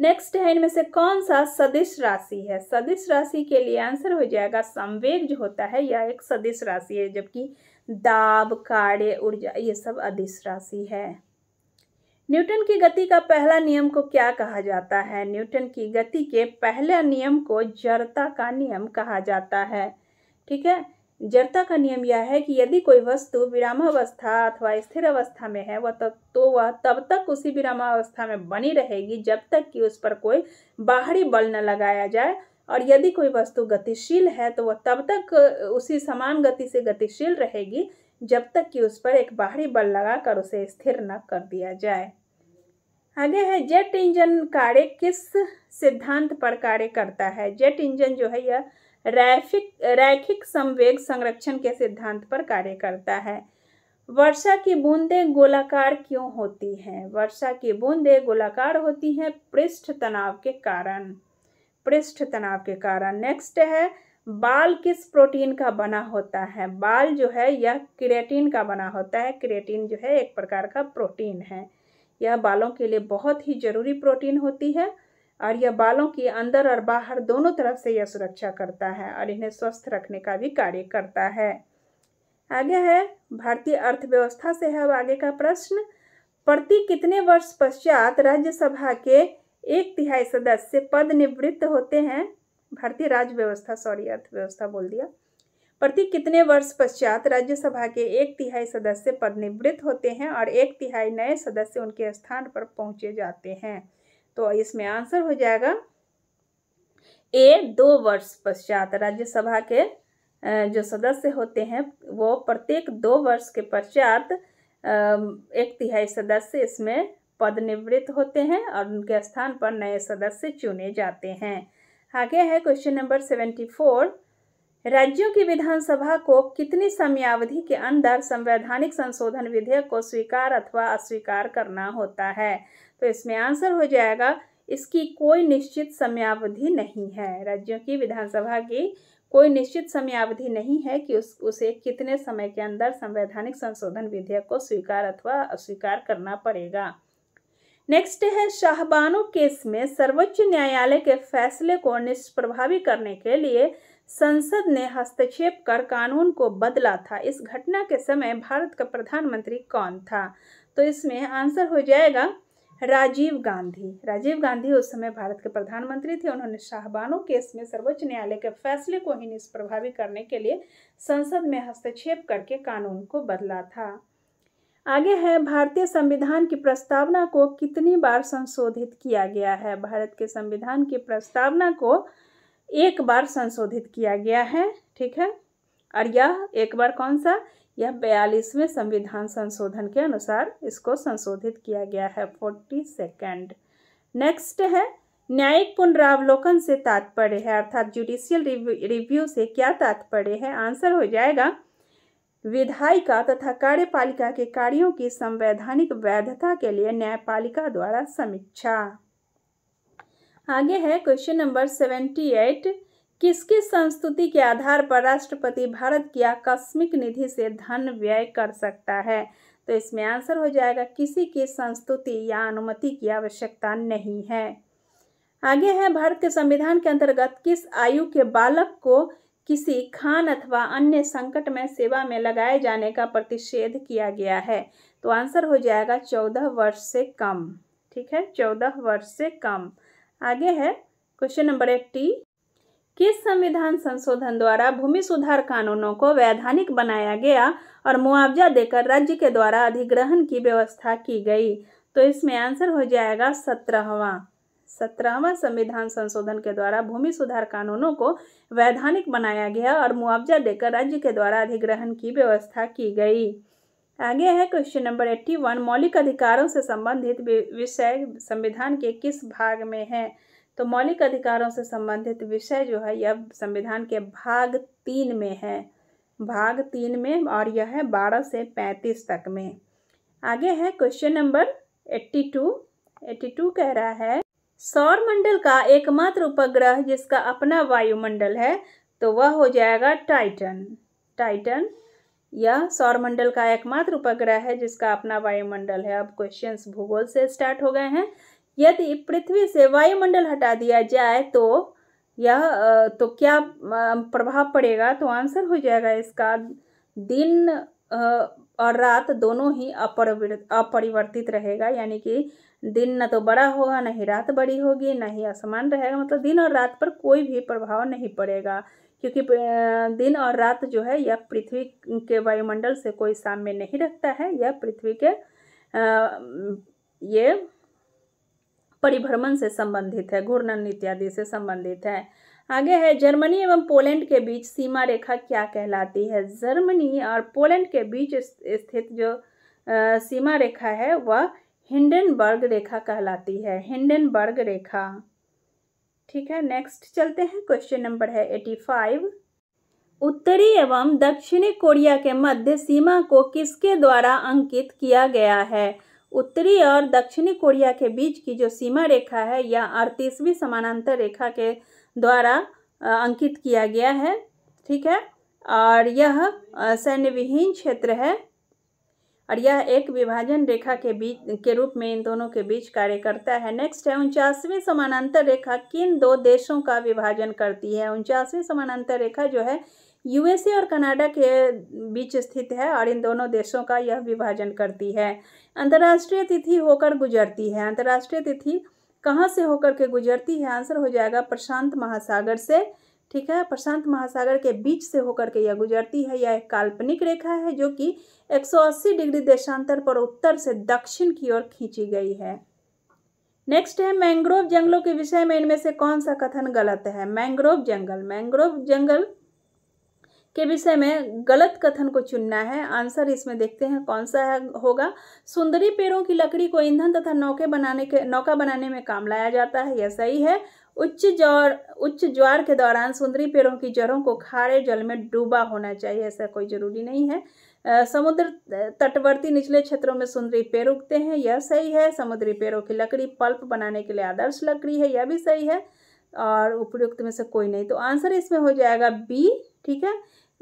नेक्स्ट है इनमें से कौन सा सदिश राशि है सदिश राशि के लिए आंसर हो जाएगा संवेग जो होता है यह एक सदिश राशि है जबकि दाब कार्य ऊर्जा ये सब अदिश राशि है न्यूटन की गति का पहला नियम को क्या कहा जाता है न्यूटन की गति के पहले नियम को जड़ता का नियम कहा जाता है ठीक है जड़ता का नियम यह है कि यदि कोई वस्तु विरामावस्था अथवा स्थिर अवस्था में है वह तब तो वह तब तक उसी विरामावस्था में बनी रहेगी जब तक कि उस पर कोई बाहरी बल न लगाया जाए और यदि कोई वस्तु गतिशील है तो वह तब तक उसी समान गति से गतिशील रहेगी जब तक कि उस पर एक बाहरी बल लगाकर उसे स्थिर न कर दिया जाए आगे है जेट इंजन कार्य किस सिद्धांत पर कार्य करता है जेट इंजन जो है यह रैफिक रैखिक संवेग संरक्षण के सिद्धांत पर कार्य करता है वर्षा की बूंदें गोलाकार क्यों होती हैं वर्षा की बूंदें गोलाकार होती हैं पृष्ठ तनाव के कारण पृष्ठ तनाव के कारण नेक्स्ट है बाल किस प्रोटीन का बना होता है बाल जो है यह क्रिएटिन का बना होता है क्रिएटिन जो है एक प्रकार का प्रोटीन है यह बालों के लिए बहुत ही ज़रूरी प्रोटीन होती है और यह बालों के अंदर और बाहर दोनों तरफ से यह सुरक्षा करता है और इन्हें स्वस्थ रखने का भी कार्य करता है आगे है भारतीय अर्थव्यवस्था से है अब आगे का प्रश्न प्रति कितने वर्ष पश्चात राज्यसभा के एक तिहाई सदस्य पद निवृत्त होते हैं भारतीय राज्य व्यवस्था सॉरी अर्थव्यवस्था बोल दिया प्रति कितने वर्ष पश्चात राज्यसभा के एक तिहाई सदस्य पद निवृत्त होते हैं और एक तिहाई नए सदस्य उनके स्थान पर पहुंचे जाते हैं तो इसमें आंसर हो जाएगा ए दो वर्ष पश्चात राज्यसभा के जो सदस्य होते हैं वो प्रत्येक दो वर्ष के पश्चात एक तिहाई सदस्य इसमें पदनिवृत्त होते हैं और उनके स्थान पर नए सदस्य चुने जाते हैं आगे है क्वेश्चन नंबर सेवेंटी फोर राज्यों की विधानसभा को कितनी समयावधि के अंदर संवैधानिक संशोधन विधेयक को स्वीकार अथवा अस्वीकार करना होता है तो इसमें आंसर हो जाएगा इसकी कोई निश्चित समयावधि नहीं है राज्यों की विधानसभा की कोई निश्चित समयावधि नहीं है कि उस उसे कितने समय के अंदर संवैधानिक संशोधन विधेयक को स्वीकार अथवा अस्वीकार करना पड़ेगा नेक्स्ट है शाहबानो केस में सर्वोच्च न्यायालय के फैसले को निष्प्रभावी करने के लिए संसद ने हस्तक्षेप कर कानून को बदला था इस घटना के समय भारत का प्रधानमंत्री कौन था तो इसमें आंसर हो जाएगा राजीव गांधी राजीव गांधी उस समय भारत के प्रधानमंत्री थे उन्होंने शाहबानो केस में सर्वोच्च न्यायालय के फैसले को ही निष्प्रभावी करने के लिए संसद में हस्तक्षेप करके कानून को बदला था आगे है भारतीय संविधान की प्रस्तावना को कितनी बार संशोधित किया गया है भारत के संविधान की प्रस्तावना को एक बार संशोधित किया गया है ठीक है और यह एक बार कौन सा यह बयालीसवें संविधान संशोधन के अनुसार इसको संशोधित किया गया है फोर्टी सेकेंड नेक्स्ट है न्यायिक पुनरावलोकन से तात्पर्य है अर्थात जुडिशियल रिव्यू से क्या तात्पर्य है आंसर हो जाएगा विधायिका तथा कार्यपालिका के कार्यों की संवैधानिक वैधता के लिए न्यायपालिका द्वारा समीक्षा आगे है क्वेश्चन नंबर सेवेंटी एट किसकी संस्तुति के आधार पर राष्ट्रपति भारत की आकस्मिक निधि से धन व्यय कर सकता है तो इसमें आंसर हो जाएगा किसी की संस्तुति या अनुमति की आवश्यकता नहीं है आगे है भारत के संविधान के अंतर्गत किस आयु के बालक को किसी खान अथवा अन्य संकट में सेवा में लगाए जाने का प्रतिषेध किया गया है तो आंसर हो जाएगा चौदह वर्ष से कम ठीक है चौदह वर्ष से कम आगे है क्वेश्चन नंबर एट्टी किस संविधान संशोधन द्वारा भूमि सुधार कानूनों को वैधानिक बनाया गया और मुआवजा देकर राज्य के द्वारा अधिग्रहण की व्यवस्था की गई तो इसमें आंसर हो जाएगा सत्रहवा सत्रहवा संविधान संशोधन के द्वारा भूमि सुधार कानूनों को वैधानिक बनाया गया और मुआवजा देकर राज्य के द्वारा अधिग्रहण की व्यवस्था की गई आगे है क्वेश्चन नंबर एट्टी वन मौलिक अधिकारों से संबंधित विषय संविधान के किस भाग में है तो मौलिक अधिकारों से संबंधित विषय जो है यह संविधान के भाग तीन में है भाग तीन में और यह है बारह से पैंतीस तक में आगे है question number eighty two eighty two कह रहा है सौर मंडल का एकमात्र उपग्रह जिसका अपना वायुमंडल है तो वह हो जाएगा टाइटन टाइटन यह मंडल का एकमात्र उपग्रह है जिसका अपना वायुमंडल है अब क्वेश्चंस भूगोल से स्टार्ट हो गए हैं यदि पृथ्वी से वायुमंडल हटा दिया जाए तो यह तो क्या प्रभाव पड़ेगा तो आंसर हो जाएगा इसका दिन और रात दोनों ही अपरिवर्तित रहेगा यानी कि दिन न तो बड़ा होगा न ही रात बड़ी होगी न ही असमान रहेगा मतलब दिन और रात पर कोई भी प्रभाव नहीं पड़ेगा क्योंकि दिन और रात जो है यह पृथ्वी के वायुमंडल से कोई साम्य नहीं रखता है यह पृथ्वी के ये परिभ्रमण से संबंधित है घूर्णन इत्यादि से संबंधित है आगे है जर्मनी एवं पोलैंड के बीच सीमा रेखा क्या कहलाती है जर्मनी और पोलैंड के बीच स्थित जो आ, सीमा रेखा है वह हिंडनबर्ग रेखा कहलाती है हिंडनबर्ग रेखा ठीक है नेक्स्ट चलते हैं क्वेश्चन नंबर है एटी फाइव उत्तरी एवं दक्षिणी कोरिया के मध्य सीमा को किसके द्वारा अंकित किया गया है उत्तरी और दक्षिणी कोरिया के बीच की जो सीमा रेखा है यह अड़तीसवीं समानांतर रेखा के द्वारा अंकित किया गया है ठीक है और यह सैन्य विहीन क्षेत्र है और यह एक विभाजन रेखा के बीच के रूप में इन दोनों के बीच कार्य करता है नेक्स्ट है उनचासवीं समानांतर रेखा किन दो देशों का विभाजन करती है उनचासवीं समानांतर रेखा जो है यूएसए और कनाडा के बीच स्थित है और इन दोनों देशों का यह विभाजन करती है अंतर्राष्ट्रीय तिथि होकर गुजरती है अंतर्राष्ट्रीय तिथि कहाँ से होकर के गुजरती है आंसर हो जाएगा प्रशांत महासागर से ठीक है प्रशांत महासागर के बीच से होकर के यह गुजरती है यह एक काल्पनिक रेखा है जो कि 180 डिग्री देशांतर पर उत्तर से दक्षिण की ओर खींची गई है नेक्स्ट है मैंग्रोव जंगलों के विषय में इनमें से कौन सा कथन गलत है मैंग्रोव जंगल मैंग्रोव जंगल के विषय में गलत कथन को चुनना है आंसर इसमें देखते हैं कौन सा है होगा सुंदरी पेड़ों की लकड़ी को ईंधन तथा नौके बनाने के नौका बनाने में काम लाया जाता है यह सही है उच्च ज्वार उच्च ज्वार के दौरान सुंदरी पेड़ों की जड़ों को खारे जल में डूबा होना चाहिए ऐसा कोई ज़रूरी नहीं है समुद्र तटवर्ती निचले क्षेत्रों में सुंदरी पेड़ उगते हैं यह सही है समुद्री पेड़ों की लकड़ी पल्प बनाने के लिए आदर्श लकड़ी है यह भी सही है और उपयुक्त में से कोई नहीं तो आंसर इसमें हो जाएगा बी ठीक है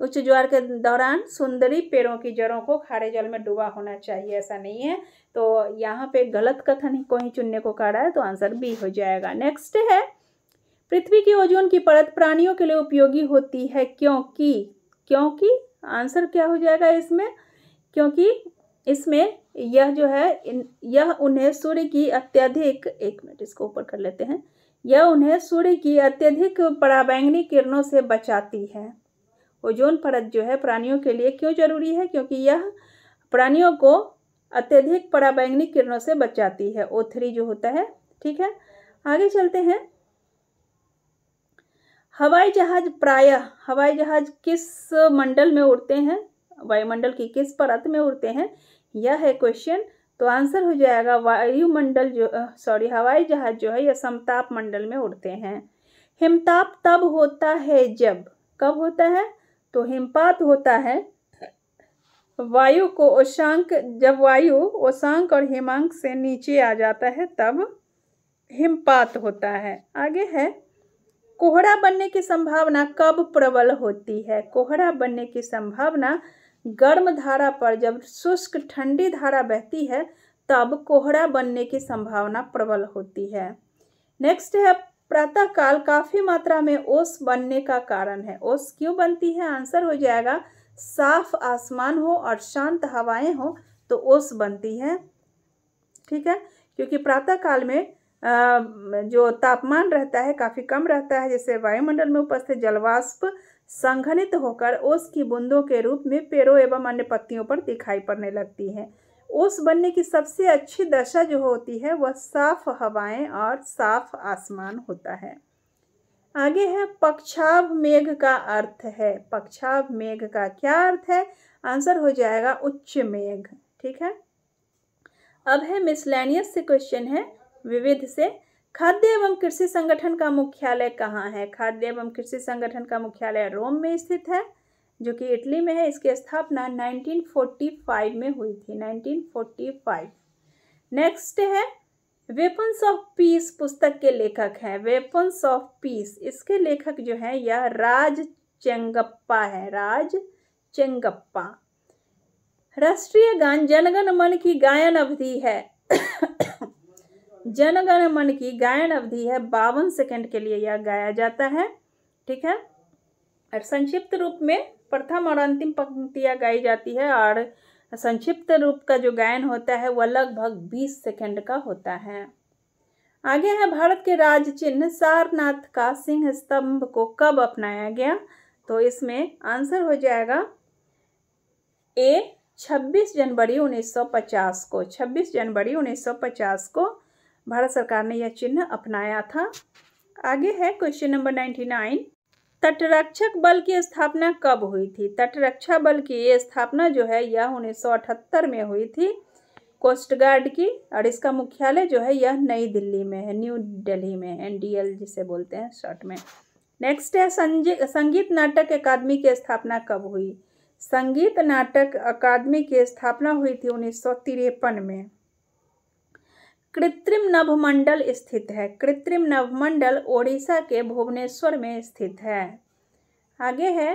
उच्च ज्वार के दौरान सुंदरी पेड़ों की जड़ों को खारे जल में डूबा होना चाहिए ऐसा नहीं है तो यहाँ पे गलत कथन को ही चुनने को कह रहा है तो आंसर बी हो जाएगा नेक्स्ट है पृथ्वी की ओजोन की परत प्राणियों के लिए उपयोगी होती है क्योंकि क्योंकि आंसर क्या हो जाएगा इसमें क्योंकि इसमें यह जो है यह उन्हें सूर्य की अत्यधिक एक मिनट इसको ऊपर कर लेते हैं यह उन्हें सूर्य की अत्यधिक पराबैंगनी किरणों से बचाती है ओजोन परत जो है प्राणियों के लिए क्यों जरूरी है क्योंकि यह प्राणियों को अत्यधिक पराबैंगनी किरणों से बचाती है ओ थ्री जो होता है ठीक है आगे चलते हैं हवाई जहाज प्रायः हवाई जहाज किस मंडल में उड़ते हैं वायुमंडल की किस परत में उड़ते हैं यह है क्वेश्चन तो आंसर हो जाएगा वायुमंडल जो सॉरी हवाई जहाज जो है यह समताप मंडल में उड़ते हैं हिमताप तब होता है जब कब होता है तो हिमपात होता है वायु को ओशांक जब वायु ओशांक और हिमांक से नीचे आ जाता है तब हिमपात होता है आगे है कोहरा बनने की संभावना कब प्रबल होती है कोहरा बनने की संभावना गर्म धारा पर जब शुष्क ठंडी धारा बहती है तब कोहरा बनने की संभावना प्रबल होती है नेक्स्ट है प्रातः काल काफ़ी मात्रा में ओस बनने का कारण है ओस क्यों बनती है आंसर हो जाएगा साफ आसमान हो और शांत हवाएं हो तो ओस बनती है ठीक है क्योंकि प्रातः काल में जो तापमान रहता है काफ़ी कम रहता है जैसे वायुमंडल में उपस्थित जलवाष्प संघनित होकर ओस की बूंदों के रूप में पेड़ों एवं अन्य पत्तियों पर दिखाई पड़ने लगती है ओस बनने की सबसे अच्छी दशा जो होती है वह साफ हवाएं और साफ आसमान होता है आगे है पक्षाभ मेघ का अर्थ है पक्षाभ मेघ का क्या अर्थ है आंसर हो जाएगा उच्च मेघ ठीक है अब है मिसलैनियस से क्वेश्चन है विविध से खाद्य एवं कृषि संगठन का मुख्यालय कहाँ है खाद्य एवं कृषि संगठन का मुख्यालय रोम में स्थित है जो कि इटली में है इसकी स्थापना 1945 में हुई थी 1945 नेक्स्ट है वेपन्स ऑफ पीस पुस्तक के लेखक हैं वेपन्स ऑफ पीस इसके लेखक जो है यह राज चेंगप्पा है राज चेंगप्पा राष्ट्रीय गान जनगण मन की गायन अवधि है जनगण मन की गायन अवधि है बावन सेकंड के लिए यह गाया जाता है ठीक है और संक्षिप्त रूप में प्रथम और अंतिम पंक्तियाँ गाई जाती है और संक्षिप्त रूप का जो गायन होता है वह लगभग बीस सेकेंड का होता है आगे है भारत के राज चिन्ह सारनाथ का सिंह स्तंभ को कब अपनाया गया तो इसमें आंसर हो जाएगा ए 26 जनवरी 1950 को 26 जनवरी 1950 को भारत सरकार ने यह चिन्ह अपनाया था आगे है क्वेश्चन नंबर 99 तटरक्षक बल की स्थापना कब हुई थी तटरक्षा बल की ये स्थापना जो है यह उन्नीस में हुई थी कोस्ट गार्ड की और इसका मुख्यालय जो है यह नई दिल्ली में है न्यू दिल्ली में एनडीएल जिसे बोलते हैं शॉर्ट में नेक्स्ट है संगीत नाटक अकादमी की स्थापना कब हुई संगीत नाटक अकादमी की स्थापना हुई थी उन्नीस में कृत्रिम नवमंडल स्थित है कृत्रिम नवमंडल ओडिशा के भुवनेश्वर में स्थित है आगे है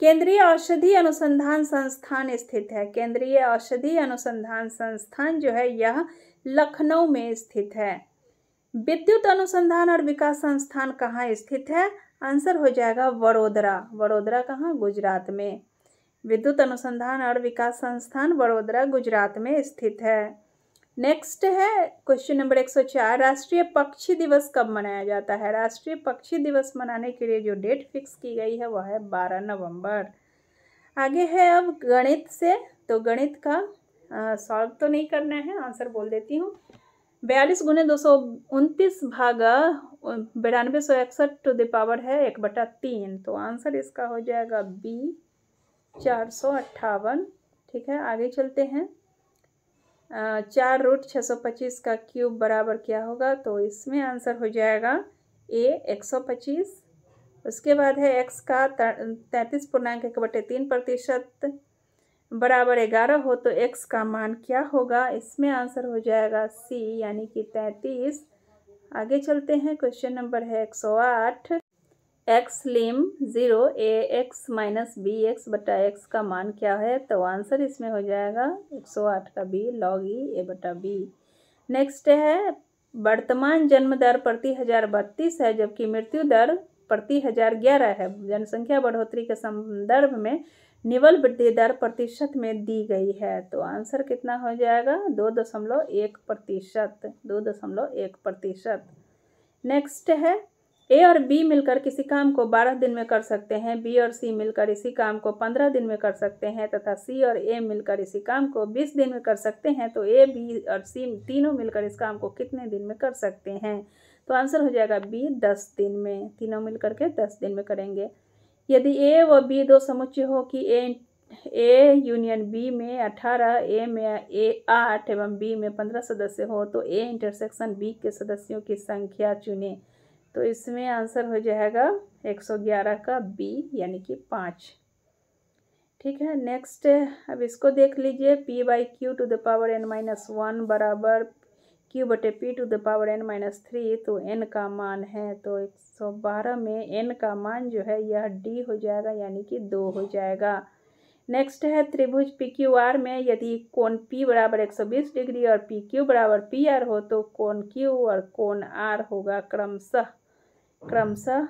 केंद्रीय औषधि अनुसंधान संस्थान स्थित है केंद्रीय औषधि अनुसंधान संस्थान जो है यह लखनऊ में स्थित है विद्युत अनुसंधान और विकास संस्थान कहाँ स्थित है आंसर हो जाएगा वडोदरा वडोदरा कहाँ गुजरात में विद्युत अनुसंधान और विकास संस्थान वडोदरा गुजरात में स्थित है नेक्स्ट है क्वेश्चन नंबर एक सौ चार राष्ट्रीय पक्षी दिवस कब मनाया जाता है राष्ट्रीय पक्षी दिवस मनाने के लिए जो डेट फिक्स की गई है वह है बारह नवंबर आगे है अब गणित से तो गणित का सॉल्व तो नहीं करना है आंसर बोल देती हूँ बयालीस गुने दो सौ उनतीस भागा बिरानवे सौ इकसठ टू द पावर है एक बटा तीन तो आंसर इसका हो जाएगा बी चार सौ अट्ठावन ठीक है आगे चलते हैं चार रूट छः सौ पच्चीस का क्यूब बराबर क्या होगा तो इसमें आंसर हो जाएगा ए एक सौ पच्चीस उसके बाद है एक्स का तैंतीस पूर्णांक एक बटे तीन प्रतिशत बराबर ग्यारह हो तो एक्स का मान क्या होगा इसमें आंसर हो जाएगा सी यानी कि तैंतीस आगे चलते हैं क्वेश्चन नंबर है एक सौ आठ x lim zero a x minus b x बटा एक्स का मान क्या है तो आंसर इसमें हो जाएगा एक सौ आठ का बी लॉग ई ए बटा बी नेक्स्ट है वर्तमान जन्म दर प्रति हज़ार बत्तीस है जबकि मृत्यु दर प्रति हज़ार ग्यारह है जनसंख्या बढ़ोतरी के संदर्भ में निवल वृद्धि दर प्रतिशत में दी गई है तो आंसर कितना हो जाएगा दो दशमलव एक प्रतिशत दो दशमलव एक प्रतिशत नेक्स्ट है ए और बी मिलकर किसी काम को बारह दिन में कर सकते हैं बी और सी मिलकर इसी काम को पंद्रह दिन में कर सकते हैं तथा सी और ए मिलकर इसी काम को बीस दिन में कर सकते हैं तो ए बी और सी तीनों मिलकर इस काम को कितने दिन में कर सकते हैं तो आंसर हो जाएगा बी दस दिन में तीनों मिलकर के दस दिन में करेंगे यदि ए व बी दो समुच्चय हो कि ए ए यूनियन बी में अठारह ए में ए आठ एवं बी में पंद्रह सदस्य हो तो ए इंटरसेक्शन बी के सदस्यों की संख्या चुनें तो इसमें आंसर हो जाएगा 111 का बी यानी कि पाँच ठीक है नेक्स्ट अब इसको देख लीजिए p by q to the power n minus one बराबर क्यू बटे p to the power n minus three तो एन का मान है तो एक सौ बारह में एन का मान जो है यह डी हो जाएगा यानी कि दो हो जाएगा नेक्स्ट है त्रिभुज पी क्यू आर में यदि कोण पी बराबर एक सौ बीस डिग्री और पी क्यू बराबर पी आर हो तो कोण क्यू और कोण आर होगा क्रमशः क्रमशः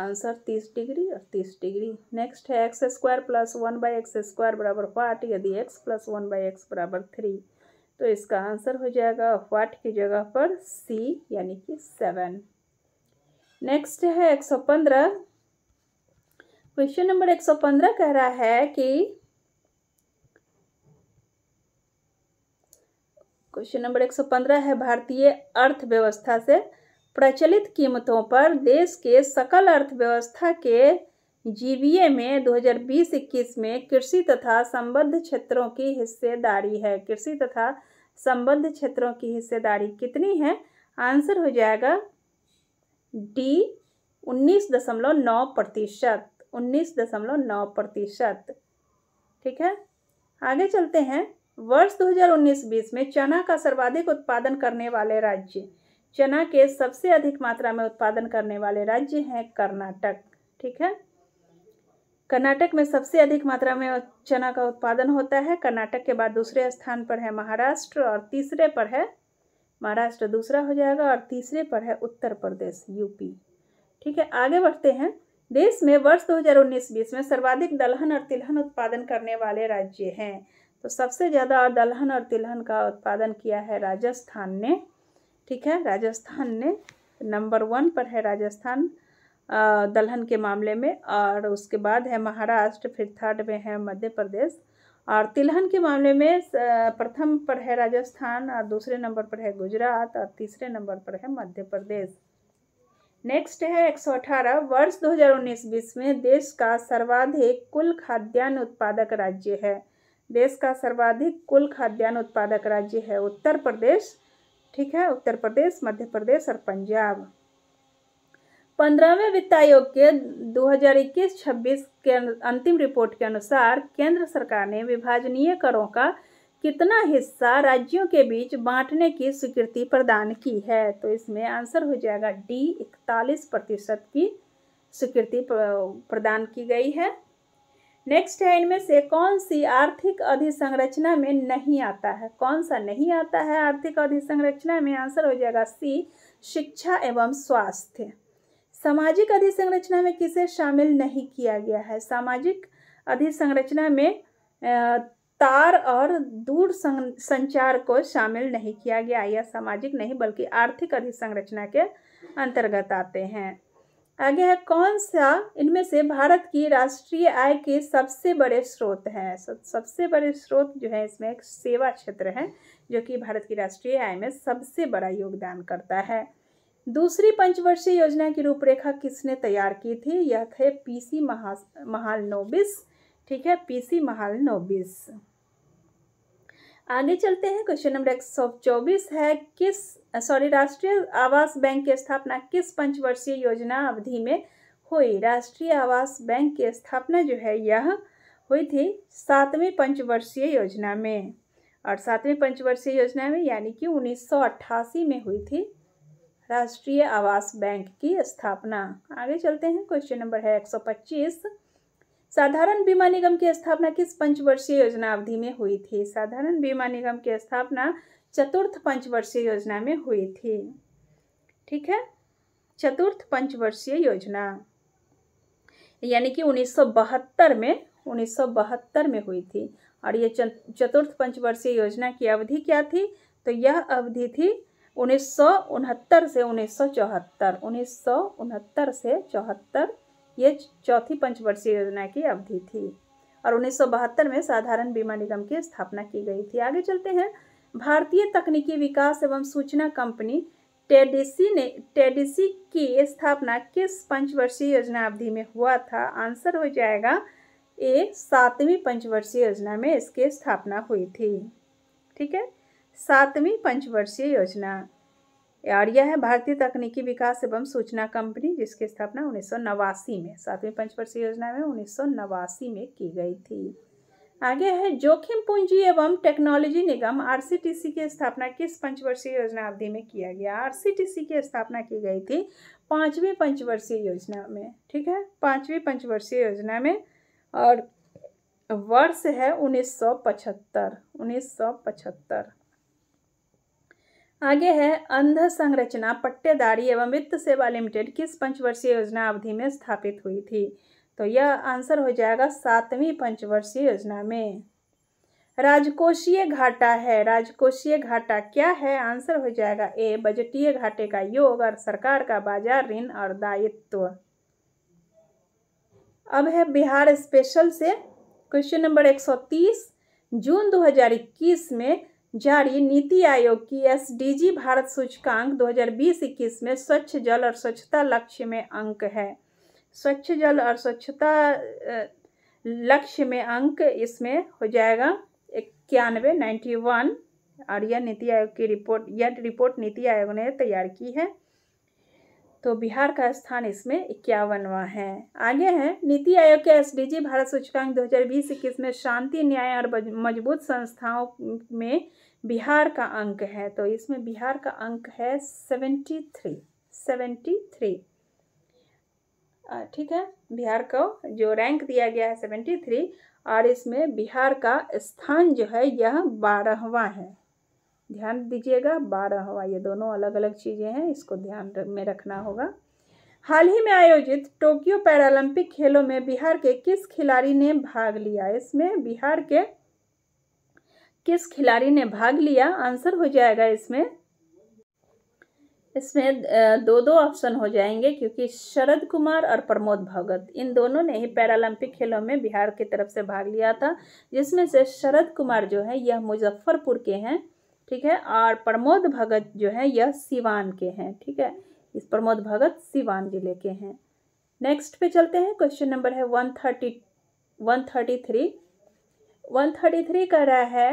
आंसर तीस डिग्री और तीस डिग्री नेक्स्ट है x square plus one by x square बराबर वाट यदि x plus one by x बराबर थ्री तो इसका आंसर हो जाएगा वाट की जगह पर सी यानी कि सेवन नेक्स्ट है एक सौ पंद्रह क्वेश्चन नंबर एक सौ पंद्रह कह रहा है कि क्वेश्चन नंबर एक सौ पंद्रह है भारतीय अर्थव्यवस्था से प्रचलित कीमतों पर देश के सकल अर्थव्यवस्था के जीवीए में 2020-21 में कृषि तथा संबद्ध क्षेत्रों की हिस्सेदारी है कृषि तथा संबद्ध क्षेत्रों की हिस्सेदारी कितनी है आंसर हो जाएगा डी उन्नीस दशमलव नौ प्रतिशत उन्नीस दशमलव नौ प्रतिशत ठीक है आगे चलते हैं वर्ष 2019-20 में चना का सर्वाधिक उत्पादन करने वाले राज्य चना के सबसे अधिक मात्रा में उत्पादन करने वाले राज्य हैं कर्नाटक ठीक है कर्नाटक में सबसे अधिक मात्रा में चना का उत्पादन होता है कर्नाटक के बाद दूसरे स्थान पर है महाराष्ट्र और तीसरे पर है महाराष्ट्र दूसरा हो जाएगा और तीसरे पर है उत्तर प्रदेश यूपी ठीक है आगे बढ़ते हैं देश में वर्ष 2019-20 में सर्वाधिक दलहन और तिलहन उत्पादन करने वाले राज्य हैं तो सबसे ज़्यादा दलहन और तिलहन का उत्पादन किया है राजस्थान ने ठीक है राजस्थान ने नंबर वन पर है राजस्थान दलहन के मामले में और उसके बाद है महाराष्ट्र फिर थर्ड में है मध्य प्रदेश और तिलहन के मामले में प्रथम पर है राजस्थान और दूसरे नंबर पर है गुजरात और तीसरे नंबर पर है मध्य प्रदेश नेक्स्ट है 118 वर्ष 2019-20 में देश का सर्वाधिक कुल खाद्यान्न उत्पादक राज्य है देश का सर्वाधिक कुल खाद्यान्न उत्पादक राज्य है उत्तर प्रदेश ठीक है उत्तर प्रदेश मध्य प्रदेश और पंजाब पंद्रहवें वित्त आयोग के 2021-26 के अंतिम रिपोर्ट के अनुसार केंद्र सरकार ने विभाजनीय करों का कितना हिस्सा राज्यों के बीच बांटने की स्वीकृति प्रदान की है तो इसमें आंसर हो जाएगा डी इकतालीस प्रतिशत की स्वीकृति प्रदान की गई है नेक्स्ट है इनमें से कौन सी आर्थिक अधिसंरचना में नहीं आता है कौन सा नहीं आता है आर्थिक अधिसंरचना में आंसर हो जाएगा सी शिक्षा एवं स्वास्थ्य सामाजिक अधिसंरचना में किसे शामिल नहीं किया गया है सामाजिक अधिसंरचना में तार और दूर संचार को शामिल नहीं किया गया यह सामाजिक नहीं बल्कि आर्थिक अधिसंरचना के अंतर्गत आते हैं आगे है कौन सा इनमें से भारत की राष्ट्रीय आय के सबसे बड़े स्रोत हैं सब सबसे बड़े स्रोत जो है इसमें एक सेवा क्षेत्र है जो कि भारत की राष्ट्रीय आय में सबसे बड़ा योगदान करता है दूसरी पंचवर्षीय योजना की रूपरेखा किसने तैयार की थी यह थे पीसी महा महालनोबिस ठीक है पीसी महालनोबिस आगे चलते हैं क्वेश्चन नंबर एक सौ चौबीस है किस सॉरी राष्ट्रीय आवास बैंक की स्थापना किस पंचवर्षीय योजना अवधि में हुई राष्ट्रीय आवास बैंक की स्थापना जो है यह हुई थी सातवें पंचवर्षीय योजना में और सातवें पंचवर्षीय योजना में यानी कि अट्ठासी में हुई थी राष्ट्रीय आवास बैंक की स्थापना आगे चलते हैं क्वेश्चन नंबर है एक सौ पच्चीस साधारण बीमा निगम की स्थापना किस पंचवर्षीय योजना अवधि में हुई थी साधारण बीमा निगम की स्थापना चतुर्थ पंचवर्षीय योजना में हुई थी ठीक है चतुर्थ पंचवर्षीय योजना यानी कि 1972 में 1972 में हुई थी और ये चतुर्थ पंचवर्षीय योजना की अवधि क्या थी तो यह अवधि थी उन्नीस से उन्नीस सौ से चौहत्तर यह चौथी पंचवर्षीय योजना की अवधि थी और उन्नीस में साधारण बीमा निगम की स्थापना की गई थी आगे चलते हैं भारतीय तकनीकी विकास एवं सूचना कंपनी टेडिसी ने टेडिसी की स्थापना किस पंचवर्षीय योजना अवधि में हुआ था आंसर हो जाएगा ए सातवीं पंचवर्षीय योजना में इसकी स्थापना हुई थी ठीक है सातवीं पंचवर्षीय योजना आर्या है भारतीय तकनीकी विकास एवं सूचना कंपनी जिसकी स्थापना उन्नीस में सातवीं पंचवर्षीय योजना में उन्नीस में की गई थी आगे है जोखिम पूंजी एवं टेक्नोलॉजी निगम आर की स्थापना किस पंचवर्षीय योजना अवधि में किया गया आर की स्थापना की गई थी पाँचवीं पंचवर्षीय योजना में ठीक है पाँचवीं पंचवर्षीय योजना में और वर्ष है उन्नीस सौ पचहत्तर उन्नीस सौ पचहत्तर आगे है अंध संरचना पट्टेदारी एवं वित्त सेवा लिमिटेड किस पंचवर्षीय योजना अवधि में स्थापित हुई थी तो यह आंसर हो जाएगा सातवीं पंचवर्षीय योजना में राजकोषीय घाटा है राजकोषीय घाटा क्या है आंसर हो जाएगा ए बजटीय घाटे का योग और सरकार का बाजार ऋण और दायित्व अब है बिहार स्पेशल से क्वेश्चन नंबर 130 जून 2021 में जारी नीति आयोग की एसडीजी भारत सूचकांक 2020-21 में स्वच्छ जल और स्वच्छता लक्ष्य में अंक है स्वच्छ जल और स्वच्छता लक्ष्य में अंक इसमें हो जाएगा इक्यानवे नाइन्टी वन और यह नीति आयोग की रिपोर्ट यह रिपोर्ट नीति आयोग ने तैयार की है तो बिहार का स्थान इसमें इक्यावनवा है आगे है नीति आयोग के एसडीजी भारत सूचकांक 2020 हजार में शांति न्याय और मजबूत संस्थाओं में बिहार का अंक है तो इसमें बिहार का अंक है सेवेंटी थ्री सेवेंटी थ्री ठीक है बिहार को जो रैंक दिया गया है सेवेंटी थ्री और इसमें बिहार का स्थान जो है यह बारहवा है ध्यान दीजिएगा बारह हवा ये दोनों अलग अलग चीज़ें हैं इसको ध्यान में रखना होगा हाल ही में आयोजित टोक्यो पैरालंपिक खेलों में बिहार के किस खिलाड़ी ने भाग लिया इसमें बिहार के किस खिलाड़ी ने भाग लिया आंसर हो जाएगा इसमें इसमें दो दो ऑप्शन हो जाएंगे क्योंकि शरद कुमार और प्रमोद भगत इन दोनों ने ही पैरालंपिक खेलों में बिहार की तरफ से भाग लिया था जिसमें से शरद कुमार जो है यह मुजफ्फरपुर के हैं ठीक है और प्रमोद भगत जो है यह सिवान के हैं ठीक है इस प्रमोद भगत सिवान जिले के हैं नेक्स्ट पे चलते हैं क्वेश्चन नंबर है one thirty one thirty three one thirty three कह रहा है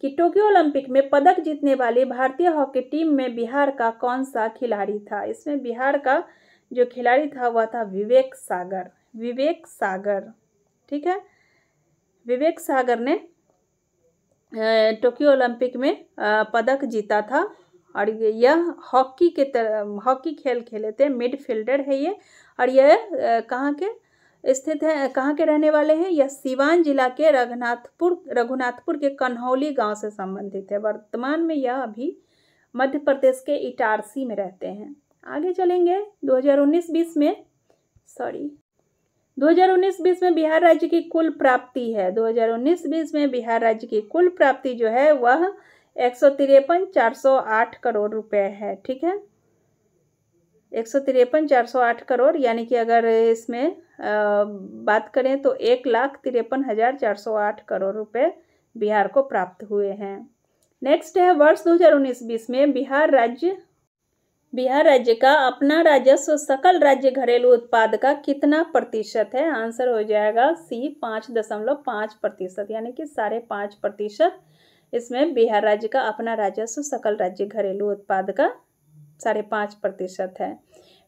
कि टोक्यो ओलंपिक में पदक जीतने वाली भारतीय हॉकी टीम में बिहार का कौन सा खिलाड़ी था इसमें बिहार का जो खिलाड़ी था वह था विवेक सागर विवेक सागर ठीक है विवेक सागर ने टोक्यो ओलंपिक में पदक जीता था और यह हॉकी के तरह हॉकी खेल खेले थे मिड फील्डर है ये और यह कहाँ के स्थित है कहाँ के रहने वाले हैं यह सिवान जिला के रघुनाथपुर रघुनाथपुर के कन्हौली गांव से संबंधित है वर्तमान में यह अभी मध्य प्रदेश के इटारसी में रहते हैं आगे चलेंगे 2019-20 में सॉरी 2019-20 में बिहार राज्य की कुल प्राप्ति है 2019-20 में बिहार राज्य की कुल प्राप्ति जो है वह एक सौ तिरपन चार सौ आठ करोड़ रुपए है ठीक है एक सौ तिरपन चार सौ आठ करोड़ यानी कि अगर इसमें आ, बात करें तो एक लाख तिरपन हज़ार चार सौ आठ करोड़ रुपए बिहार को प्राप्त हुए हैं नेक्स्ट है वर्ष 2019-20 में बिहार राज्य बिहार राज्य का अपना राजस्व सकल राज्य घरेलू उत्पाद का कितना प्रतिशत है आंसर हो जाएगा सी पाँच दशमलव पाँच प्रतिशत यानी कि साढ़े पाँच प्रतिशत इसमें बिहार राज्य का अपना राजस्व सकल राज्य घरेलू उत्पाद का साढ़े पाँच प्रतिशत है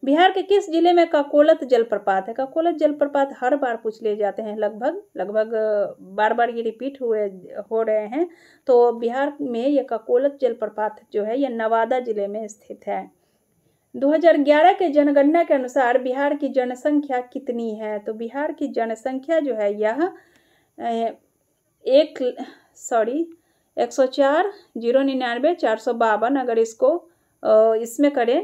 बिहार के किस जिले में ककोलत जलप्रपात है ककोलत जलप्रपात हर बार पूछ लिए जाते हैं लगभग लगभग बार बार ये रिपीट हुए हो रहे हैं तो बिहार में यह ककोलत जलप्रपात जो है यह नवादा जिले में स्थित है 2011 के जनगणना के अनुसार बिहार की जनसंख्या कितनी है तो बिहार की जनसंख्या जो है यह एक सॉरी एक सौ चार जीरो निन्यानवे चार सौ बावन अगर इसको इसमें करें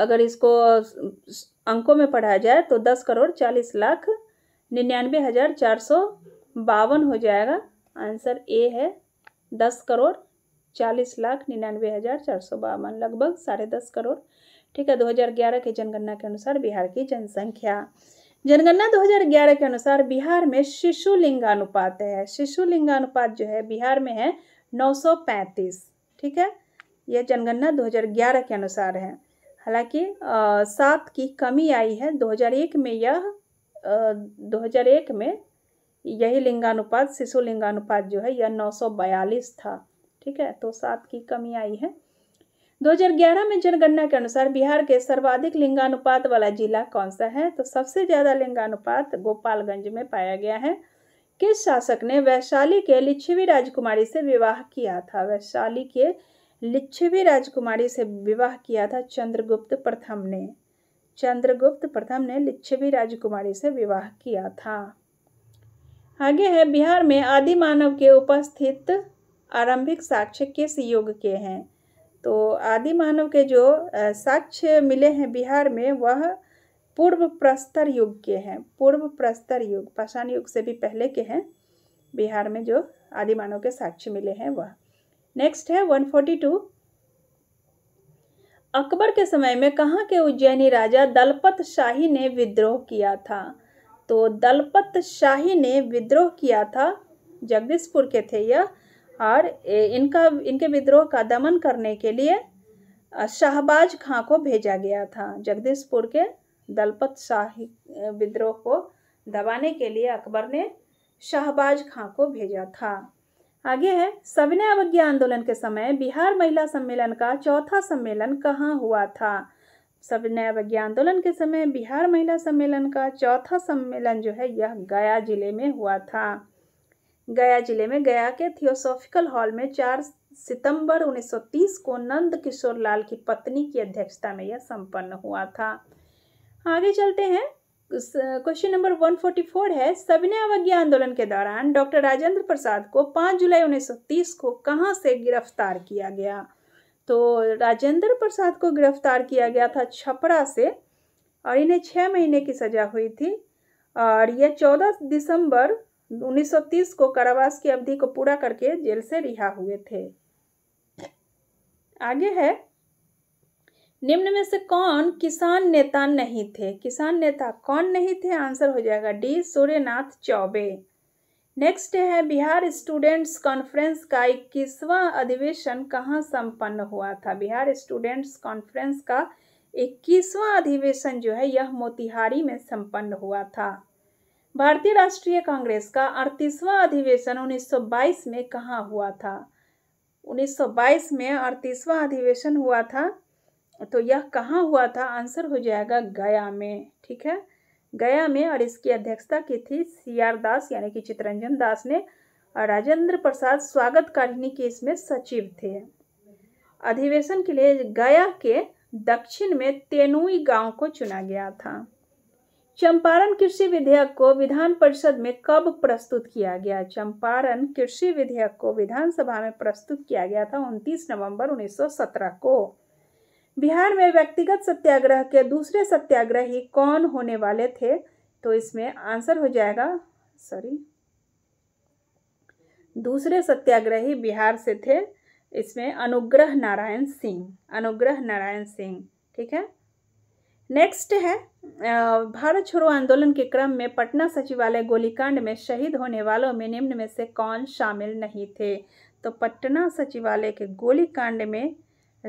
अगर इसको अंकों में पढ़ा जाए तो दस करोड़ चालीस लाख निन्यानवे हज़ार चार सौ बावन हो जाएगा आंसर ए है दस करोड़ चालीस लाख निन्यानवे हज़ार चार सौ बावन लगभग साढ़े दस करोड़ ठीक है 2011 की जनगणना के अनुसार बिहार की जनसंख्या जनगणना 2011 के अनुसार बिहार में शिशु लिंगानुपात है शिशु लिंगानुपात जो है बिहार में है 935 ठीक है यह जनगणना 2011 के अनुसार है हालांकि सात की कमी आई है 2001 में यह हजार एक में यही लिंगानुपात शिशु लिंगानुपात जो है यह बयालीस था ठीक है तो सात की कमी आई है 2011 में जनगणना के अनुसार बिहार के सर्वाधिक लिंगानुपात वाला जिला कौन सा है तो सबसे ज़्यादा लिंगानुपात गोपालगंज में पाया गया है किस शासक ने वैशाली के लिच्छवी राजकुमारी से विवाह किया था वैशाली के लिच्छवी राजकुमारी से विवाह किया था चंद्रगुप्त प्रथम ने चंद्रगुप्त प्रथम ने लिच्छवी राजकुमारी से विवाह किया था आगे है बिहार में आदि मानव के उपस्थित आरंभिक साक्ष्य किस युग के हैं तो आदि मानव के जो साक्ष्य मिले हैं बिहार में वह पूर्व प्रस्तर युग के हैं पूर्व प्रस्तर युग पाषाण युग से भी पहले के हैं बिहार में जो आदि मानव के साक्ष्य मिले हैं वह नेक्स्ट है 142 अकबर के समय में कहाँ के उज्जैनी राजा दलपत शाही ने विद्रोह किया था तो दलपत शाही ने विद्रोह किया था जगदीशपुर के थे यह और इनका इनके विद्रोह का दमन करने के लिए शाहबाज खां को भेजा गया था जगदीशपुर के दलपत शाह विद्रोह को दबाने के लिए अकबर ने शाहबाज खां को भेजा था आगे है सविनय अवज्ञा आंदोलन के समय बिहार महिला सम्मेलन का चौथा सम्मेलन कहाँ हुआ था सविनय अवज्ञा आंदोलन के समय बिहार महिला सम्मेलन का चौथा सम्मेलन जो है यह गया जिले में हुआ था गया जिले में गया के थियोसॉफिकल हॉल में चार सितंबर 1930 को नंद किशोर लाल की पत्नी की अध्यक्षता में यह संपन्न हुआ था आगे चलते हैं क्वेश्चन नंबर 144 है सविनय अवज्ञा आंदोलन के दौरान डॉक्टर राजेंद्र प्रसाद को 5 जुलाई 1930 को कहां से गिरफ्तार किया गया तो राजेंद्र प्रसाद को गिरफ्तार किया गया था छपरा से और इन्हें छः महीने की सज़ा हुई थी और यह चौदह दिसंबर 1930 को कारावास की अवधि को पूरा करके जेल से रिहा हुए थे आगे है निम्न में से कौन किसान नेता नहीं थे किसान नेता कौन नहीं थे आंसर हो जाएगा डी सूर्यनाथ चौबे नेक्स्ट है बिहार स्टूडेंट्स कॉन्फ्रेंस का इक्कीसवां अधिवेशन कहाँ संपन्न हुआ था बिहार स्टूडेंट्स कॉन्फ्रेंस का इक्कीसवां अधिवेशन जो है यह मोतिहारी में संपन्न हुआ था भारतीय राष्ट्रीय कांग्रेस का अड़तीसवां अधिवेशन 1922 में कहाँ हुआ था 1922 में अड़तीसवां अधिवेशन हुआ था तो यह कहाँ हुआ था आंसर हो जाएगा गया में ठीक है गया में और इसकी अध्यक्षता की थी सी आर दास यानी कि चितरंजन दास ने और राजेंद्र प्रसाद स्वागत कारिणी के इसमें सचिव थे अधिवेशन के लिए गया के दक्षिण में तेनुई गांव को चुना गया था चंपारण कृषि विधेयक को विधान परिषद में कब प्रस्तुत किया गया चंपारण कृषि विधेयक को विधानसभा में प्रस्तुत किया गया था 29 नवंबर 1917 को बिहार में व्यक्तिगत सत्याग्रह के दूसरे सत्याग्रही कौन होने वाले थे तो इसमें आंसर हो जाएगा सॉरी दूसरे सत्याग्रही बिहार से थे इसमें अनुग्रह नारायण सिंह अनुग्रह नारायण सिंह ठीक है नेक्स्ट है भारत छोड़ो आंदोलन के क्रम में पटना सचिवालय गोलीकांड में शहीद होने वालों में निम्न में से कौन शामिल नहीं थे तो पटना सचिवालय के गोलीकांड में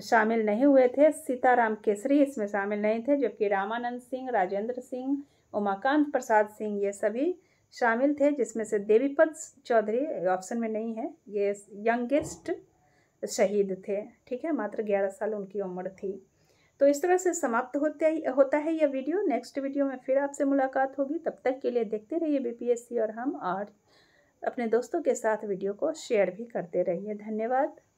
शामिल नहीं हुए थे सीताराम केसरी इसमें शामिल नहीं थे जबकि रामानंद सिंह राजेंद्र सिंह उमाकांत प्रसाद सिंह ये सभी शामिल थे जिसमें से देवीपद चौधरी ऑप्शन में नहीं है ये यंगेस्ट शहीद थे ठीक है मात्र ग्यारह साल उनकी उम्र थी तो इस तरह से समाप्त होते होता है यह वीडियो नेक्स्ट वीडियो में फिर आपसे मुलाकात होगी तब तक के लिए देखते रहिए बीपीएससी और हम और अपने दोस्तों के साथ वीडियो को शेयर भी करते रहिए धन्यवाद